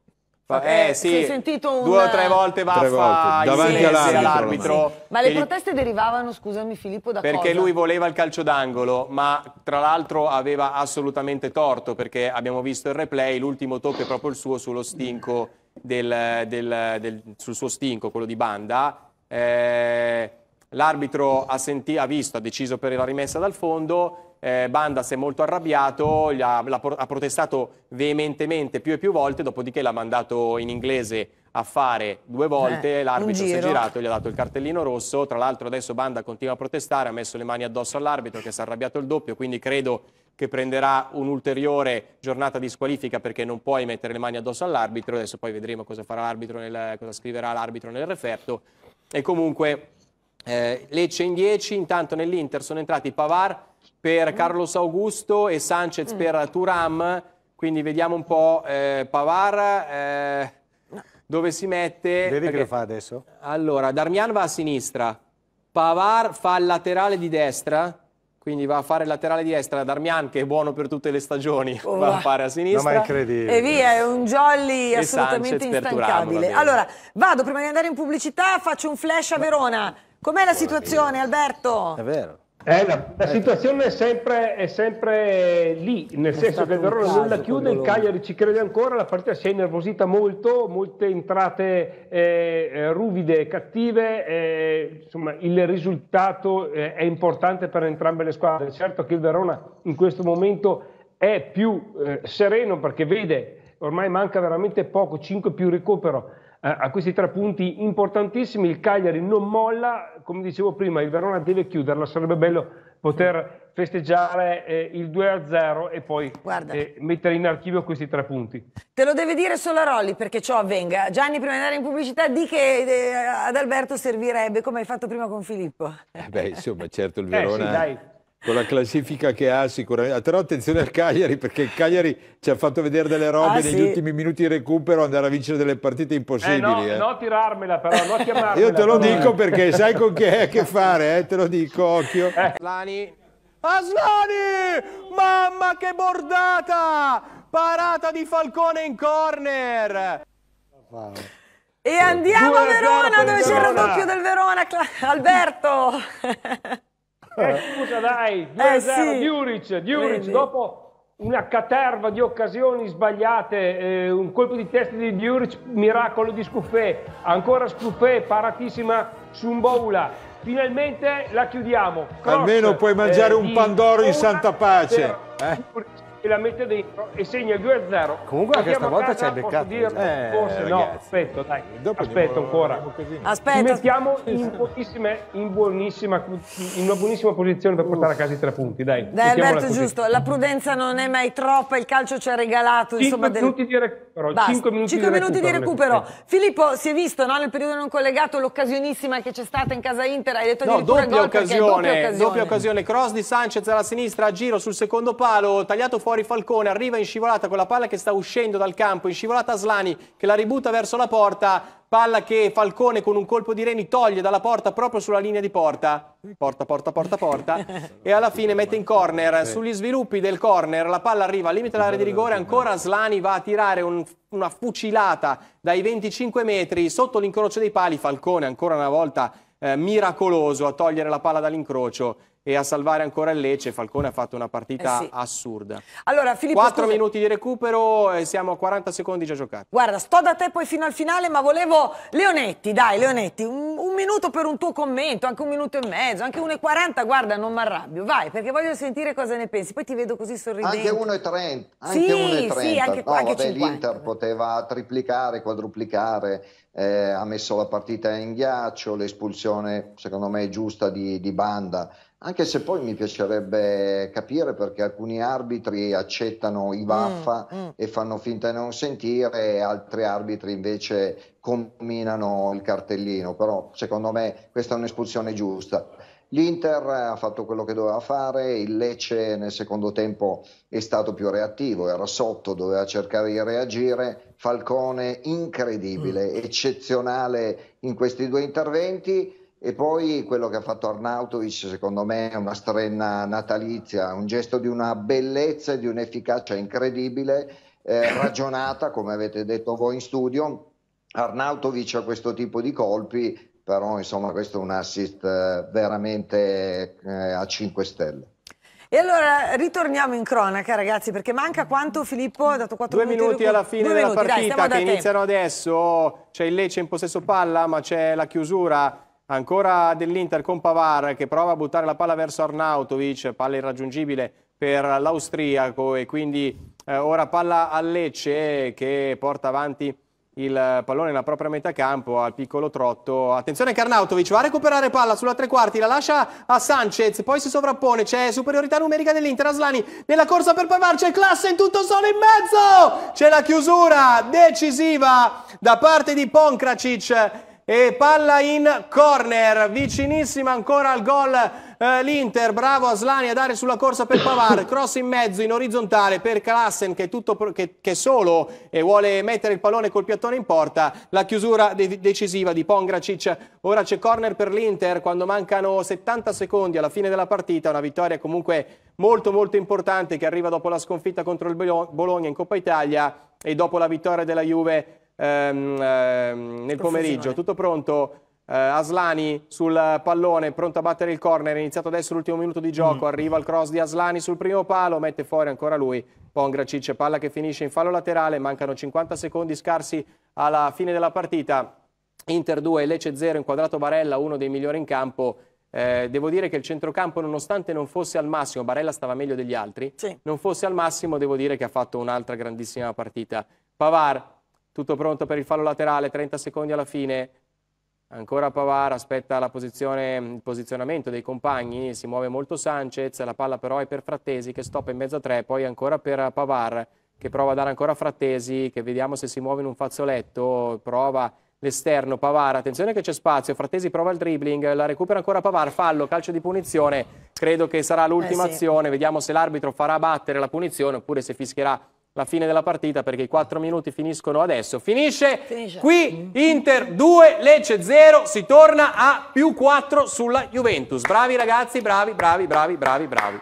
Eh sì, un... due o tre volte va tre volte. davanti all'arbitro. Sì. Ma le proteste derivavano, scusami Filippo, da perché cosa? lui voleva il calcio d'angolo, ma tra l'altro aveva assolutamente torto perché abbiamo visto il replay, l'ultimo tocco è proprio il suo sullo stinco del, del, del, sul suo stinco, quello di Banda, eh, l'arbitro ha, senti, ha, visto, ha deciso per la rimessa dal fondo, eh, Banda si è molto arrabbiato, ha, ha, protestato veementemente più e più volte, dopodiché l'ha mandato in inglese a fare due eh, volte, eh, l'arbitro si è girato, gli ha dato il cartellino rosso, tra l'altro adesso Banda continua a protestare, ha messo le mani addosso all'arbitro che si è arrabbiato il doppio, quindi credo che prenderà un'ulteriore giornata di squalifica perché non puoi mettere le mani addosso all'arbitro, adesso poi vedremo cosa, farà nel, cosa scriverà l'arbitro nel referto, e comunque eh, Lecce in 10, intanto nell'Inter sono entrati Pavar per mm. Carlos Augusto e Sanchez mm. per Turam, quindi vediamo un po' eh, Pavar... Eh, dove si mette... Vedi perché, che lo fa adesso? Allora, Darmian va a sinistra, Pavar fa il laterale di destra, quindi va a fare il laterale di destra, Darmian che è buono per tutte le stagioni, oh, (laughs) va a oh. fare a sinistra. ma è incredibile. E via, è un jolly assolutamente Sanchez instancabile. Allora, vado prima di andare in pubblicità, faccio un flash a Verona. Com'è la situazione, Alberto? È vero. Eh, la, la eh. situazione è sempre, è sempre, lì, nel è senso che il Verona non la chiude, il Cagliari ci crede ancora, la partita si è innervosita molto, molte entrate eh, eh ruvide, cattive, eh, insomma il risultato eh, è importante per entrambe le squadre. Certo che il Verona in questo momento è più eh, sereno perché vede, ormai manca veramente poco, 5 più recupero eh, a questi tre punti importantissimi. Il Cagliari non molla, come dicevo prima, il Verona deve chiuderla, sarebbe bello poter festeggiare eh, il 2-0 e poi eh, mettere in archivio questi tre punti. Te lo deve dire solo a Rolli perché ciò avvenga. Gianni, prima di andare in pubblicità, di che eh, ad Alberto servirebbe, come hai fatto prima con Filippo. Eh beh, insomma, certo il eh Verona... Sì, con la classifica che ha sicuramente. Ah, però attenzione al Cagliari perché il Cagliari ci ha fatto vedere delle robe ah, negli sì. ultimi minuti di recupero, andare a vincere delle partite impossibili. Eh, no, eh. no, tirarmela però, no chiamarmela. Io te lo però. dico perché sai con chi è a che fare, eh? te lo dico, occhio. Eh. Aslani. Aslani! Mamma che bordata! Parata di Falcone in corner! E andiamo a Verona dove c'è il doppio del Verona, Alberto! (laughs) Eh, eh, scusa dai, 2-0 eh, sì. Diuric, Diuric dopo una caterva di occasioni sbagliate, eh, un colpo di testa di Diuric, miracolo di Scuffè, ancora Scuffè paratissima su un Boula. Finalmente la chiudiamo. Cross, Almeno puoi mangiare eh, un pandoro in Santa Pace. Eh? e la mette dentro e segna 2-0. Comunque anche stavolta ci hai beccato. Dirlo, eh, forse ragazzi. no, aspetta, dai. Dopo aspetta ancora. Aspetta. Ci mettiamo in, in, buonissima, in una buonissima posizione per portare a casa i tre punti, dai. Dai Alberto, così. giusto, la prudenza non è mai troppa, il calcio ci ha regalato. 5 insomma, minuti, del... di recupero, 5 minuti 5 di recupero. Di recupero. Filippo, si è visto no, nel periodo non collegato l'occasionissima che c'è stata in casa Inter, hai detto no, doppia occasione, doppia occasione, doppia occasione, cross di Sanchez alla sinistra, a giro sul secondo palo, tagliato fuori fuori Falcone, arriva in scivolata con la palla che sta uscendo dal campo, in scivolata Slani che la ributta verso la porta, palla che Falcone con un colpo di reni toglie dalla porta proprio sulla linea di porta, porta, porta, porta, porta, (laughs) e alla fine mette in corner. Sugli sviluppi del corner la palla arriva al limite dell'area di rigore, ancora Slani va a tirare un, una fucilata dai 25 metri sotto l'incrocio dei pali, Falcone ancora una volta eh, miracoloso a togliere la palla dall'incrocio e a salvare ancora il Lecce. Falcone ha fatto una partita eh sì. assurda. Allora, Filippo, 4 scusa... minuti di recupero e siamo a 40 secondi già giocati. Guarda, sto da te poi fino al finale, ma volevo Leonetti, dai Leonetti, un, un minuto per un tuo commento, anche un minuto e mezzo, anche 1,40, guarda, non mi arrabbio. Vai, perché voglio sentire cosa ne pensi. Poi ti vedo così sorridente. Anche 1,30. Anche sì, 1,30. Sì, anche, no, anche vabbè, l'Inter poteva triplicare, quadruplicare. Eh, ha messo la partita in ghiaccio, l'espulsione secondo me giusta di, di Banda anche se poi mi piacerebbe capire perché alcuni arbitri accettano i vaffa mm, mm. e fanno finta di non sentire e altri arbitri invece combinano il cartellino, però secondo me questa è un'espulsione giusta. L'Inter ha fatto quello che doveva fare, il Lecce nel secondo tempo è stato più reattivo, era sotto, doveva cercare di reagire, Falcone incredibile, mm. eccezionale in questi due interventi e poi quello che ha fatto Arnautovic, secondo me, è una strenna natalizia, un gesto di una bellezza e di un'efficacia incredibile, eh, (coughs) ragionata, come avete detto voi in studio. Arnautovic ha questo tipo di colpi, però insomma questo è un assist eh, veramente eh, a 5 stelle. E allora ritorniamo in cronaca, ragazzi, perché manca quanto Filippo ha dato 4 minuti. Due minuti alla fine della minuti, partita dai, che iniziano adesso. C'è il Lecce in possesso palla, ma c'è la chiusura Ancora dell'Inter con Pavar che prova a buttare la palla verso Arnautovic, palla irraggiungibile per l'austriaco e quindi eh, ora palla a Lecce che porta avanti il pallone nella propria metà campo al piccolo trotto. Attenzione che Arnautovic va a recuperare palla sulla tre quarti, la lascia a Sanchez, poi si sovrappone, c'è superiorità numerica dell'Inter, Aslani nella corsa per Pavar, c'è classe in tutto solo in mezzo! C'è la chiusura decisiva da parte di Ponkracic e palla in corner, vicinissima ancora al gol eh, l'Inter, bravo Aslani a dare sulla corsa per Pavar, cross in mezzo in orizzontale per Klassen che, tutto, che, che solo e vuole mettere il pallone col piattone in porta, la chiusura de decisiva di Pongracic, ora c'è corner per l'Inter quando mancano 70 secondi alla fine della partita, una vittoria comunque molto molto importante che arriva dopo la sconfitta contro il Bologna in Coppa Italia e dopo la vittoria della Juve ehm, ehm, nel pomeriggio. Tutto pronto? Eh, Aslani sul pallone, pronto a battere il corner, è iniziato adesso l'ultimo minuto di gioco, mm. arriva il cross di Aslani sul primo palo, mette fuori ancora lui, Pongracic, palla che finisce in fallo laterale, mancano 50 secondi scarsi alla fine della partita, Inter 2, Lecce 0, inquadrato Barella, uno dei migliori in campo, eh, devo dire che il centrocampo, nonostante non fosse al massimo, Barella stava meglio degli altri, sì. non fosse al massimo, devo dire che ha fatto un'altra grandissima partita. Pavar, tutto pronto per il fallo laterale, 30 secondi alla fine. Ancora Pavar aspetta posizione, il posizionamento dei compagni, si muove molto Sanchez, la palla però è per Frattesi che stoppa in mezzo a tre, poi ancora per Pavar che prova a dare ancora a Frattesi, che vediamo se si muove in un fazzoletto, prova l'esterno, Pavar, attenzione che c'è spazio, Frattesi prova il dribbling, la recupera ancora Pavar, fallo, calcio di punizione, credo che sarà eh, l'ultima eh sì. azione, vediamo se l'arbitro farà battere la punizione oppure se fischierà la fine della partita perché i quattro minuti finiscono adesso. Finisce, Finisce. qui Inter 2, Lecce 0, si torna a più 4 sulla Juventus. Bravi ragazzi, bravi, bravi, bravi, bravi, bravi.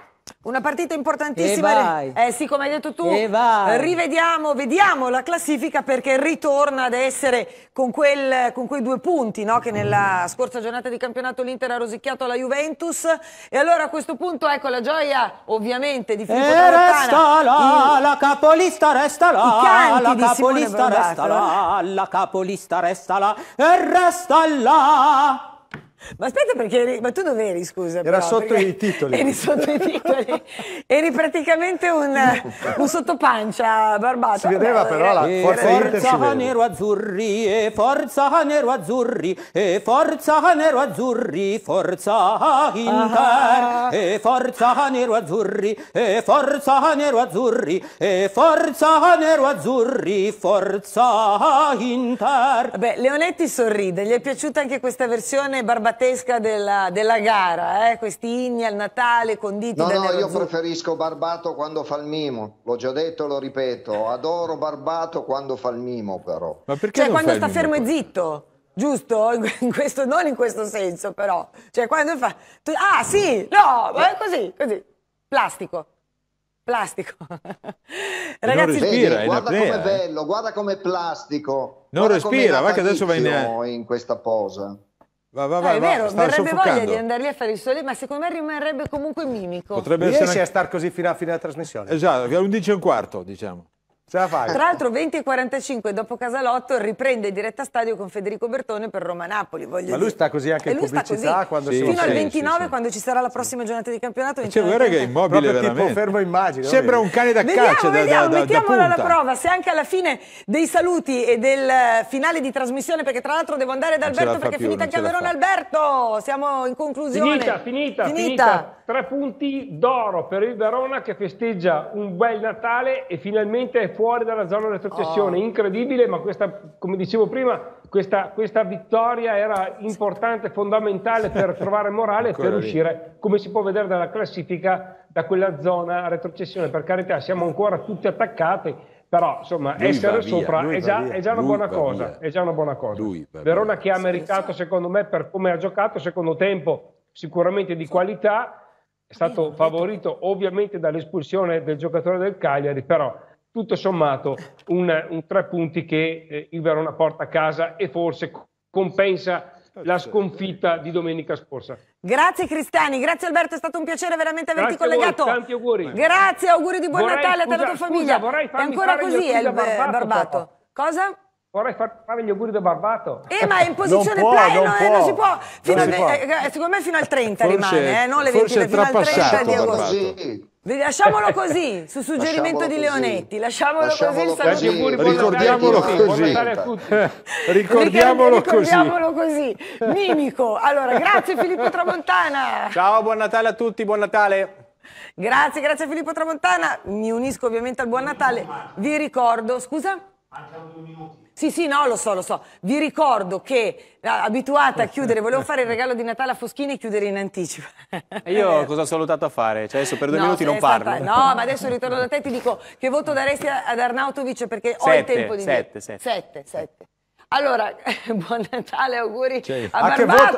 Una partita importantissima. Eh, sì, come hai detto tu, rivediamo, vediamo la classifica perché ritorna ad essere con, quel, con quei due punti no? che nella scorsa giornata di campionato l'Inter ha rosicchiato alla Juventus. E allora a questo punto ecco la gioia ovviamente di Filippo e Resta là, il... la capolista resta là, canti eh? la capolista resta là, la capolista resta là e resta là. Ma aspetta perché eri, ma tu dove eri, scusa? Era però, sotto i titoli. Eri sotto i titoli. eri praticamente un, (laughs) un sottopancia barbato. Si vedeva Vabbè, però la eh, forza Forza nero azzurri e forza nero azzurri e forza nero azzurri forza Inter ah. e forza nero azzurri e forza nero azzurri e forza nero azzurri forza Inter. Vabbè, Leonetti sorride, gli è piaciuta anche questa versione barbata? paratesca della, della gara, eh? questi inni al Natale conditi no, da No, io preferisco Barbato quando fa il mimo, l'ho già detto, lo ripeto, adoro Barbato quando fa il mimo però. Ma perché cioè quando sta fermo e zitto? giusto? (laughs) In questo, non in questo senso, però. Cioè, quando fa... Tu, ah, sì, no, è così, così. Plastico. Plastico. (laughs) Ragazzi, vedi, guarda come è eh. bello, guarda come è plastico. Non guarda respira, va che adesso vai in... in questa posa. Va, va, eh, va, ah, è vero, verrebbe voglia di andare lì a fare il sole, ma secondo me rimarrebbe comunque mimico. Potrebbe Riesci essere... a star così fino alla fine della trasmissione? Esatto, alle 11 e un quarto, diciamo. Ce la fai. Tra l'altro 20 e 45 dopo Casalotto riprende diretta stadio con Federico Bertone per Roma-Napoli. Ma lui dire. sta così anche e in pubblicità così. quando sì, si Fino al 29 sì, sì. quando ci sarà la prossima giornata di campionato. Cioè guarda che è immobile Proprio veramente. Tipo fermo immagine. Sembra un cane da vediamo, caccia. Vediamo, da, da, mettiamolo da alla prova. Se anche alla fine dei saluti e del eh, finale di trasmissione, perché tra l'altro devo andare da Alberto perché è finita anche a Verona Alberto. Siamo in conclusione. Finita, finita, finita. finita. Tre punti d'oro per il Verona che festeggia un bel Natale e finalmente è fuori dalla zona retrocessione, oh. incredibile, ma questa, come dicevo prima, questa, questa vittoria era importante, fondamentale per (laughs) trovare morale e per uscire, come si può vedere dalla classifica, da quella zona retrocessione. Per carità, siamo ancora tutti attaccati, però insomma lui essere sopra è già, è, già cosa, è già, una buona cosa, Verona via. che ha meritato secondo me per come ha giocato, secondo tempo sicuramente di qualità, è stato favorito ovviamente dall'espulsione del giocatore del Cagliari, però tutto sommato un, un tre punti che eh, il Verona porta a casa e forse compensa eh, la sconfitta di domenica scorsa. Grazie Cristiani, grazie Alberto, è stato un piacere veramente averti grazie collegato. Voi, tanti auguri. Grazie, auguri di buon vorrei, Natale scusa, a tutta la tua famiglia. Scusa, è ancora così è il barbato. barbato. Cosa? Vorrei far, fare gli auguri da Barbato. Eh, ma in posizione non può, play non, non, non si può. Fino non a, può. Eh, eh, secondo me fino al 30 forse, rimane, eh, non le 20, fino al 30 di agosto. Sì. Lasciamolo (laughs) così, su suggerimento lasciamolo di Leonetti, lasciamolo, lasciamolo così, così. (laughs) Ricordiamolo così. Ricordiamolo, ricordiamolo così. così. Mimico. Allora, grazie Filippo Tramontana. (laughs) Ciao, buon Natale a tutti, buon Natale. Grazie, grazie Filippo Tramontana. Mi unisco ovviamente al buon Natale. Vi ricordo, scusa? Mancano due minuti. Sì, sì, no, lo so, lo so. Vi ricordo che eh, abituata a (laughs) chiudere, volevo fare il regalo di Natale a Foschini e chiudere in anticipo. io cosa ho salutato a fare? Cioè adesso per due no, minuti non eh, parlo. No, ma adesso ritorno da te e ti dico che voto daresti ad Arnautovic perché sette, ho il tempo di sette, dire. Sette, sette. Sette, sette. Allora, (laughs) buon Natale, auguri cioè, a Barbato.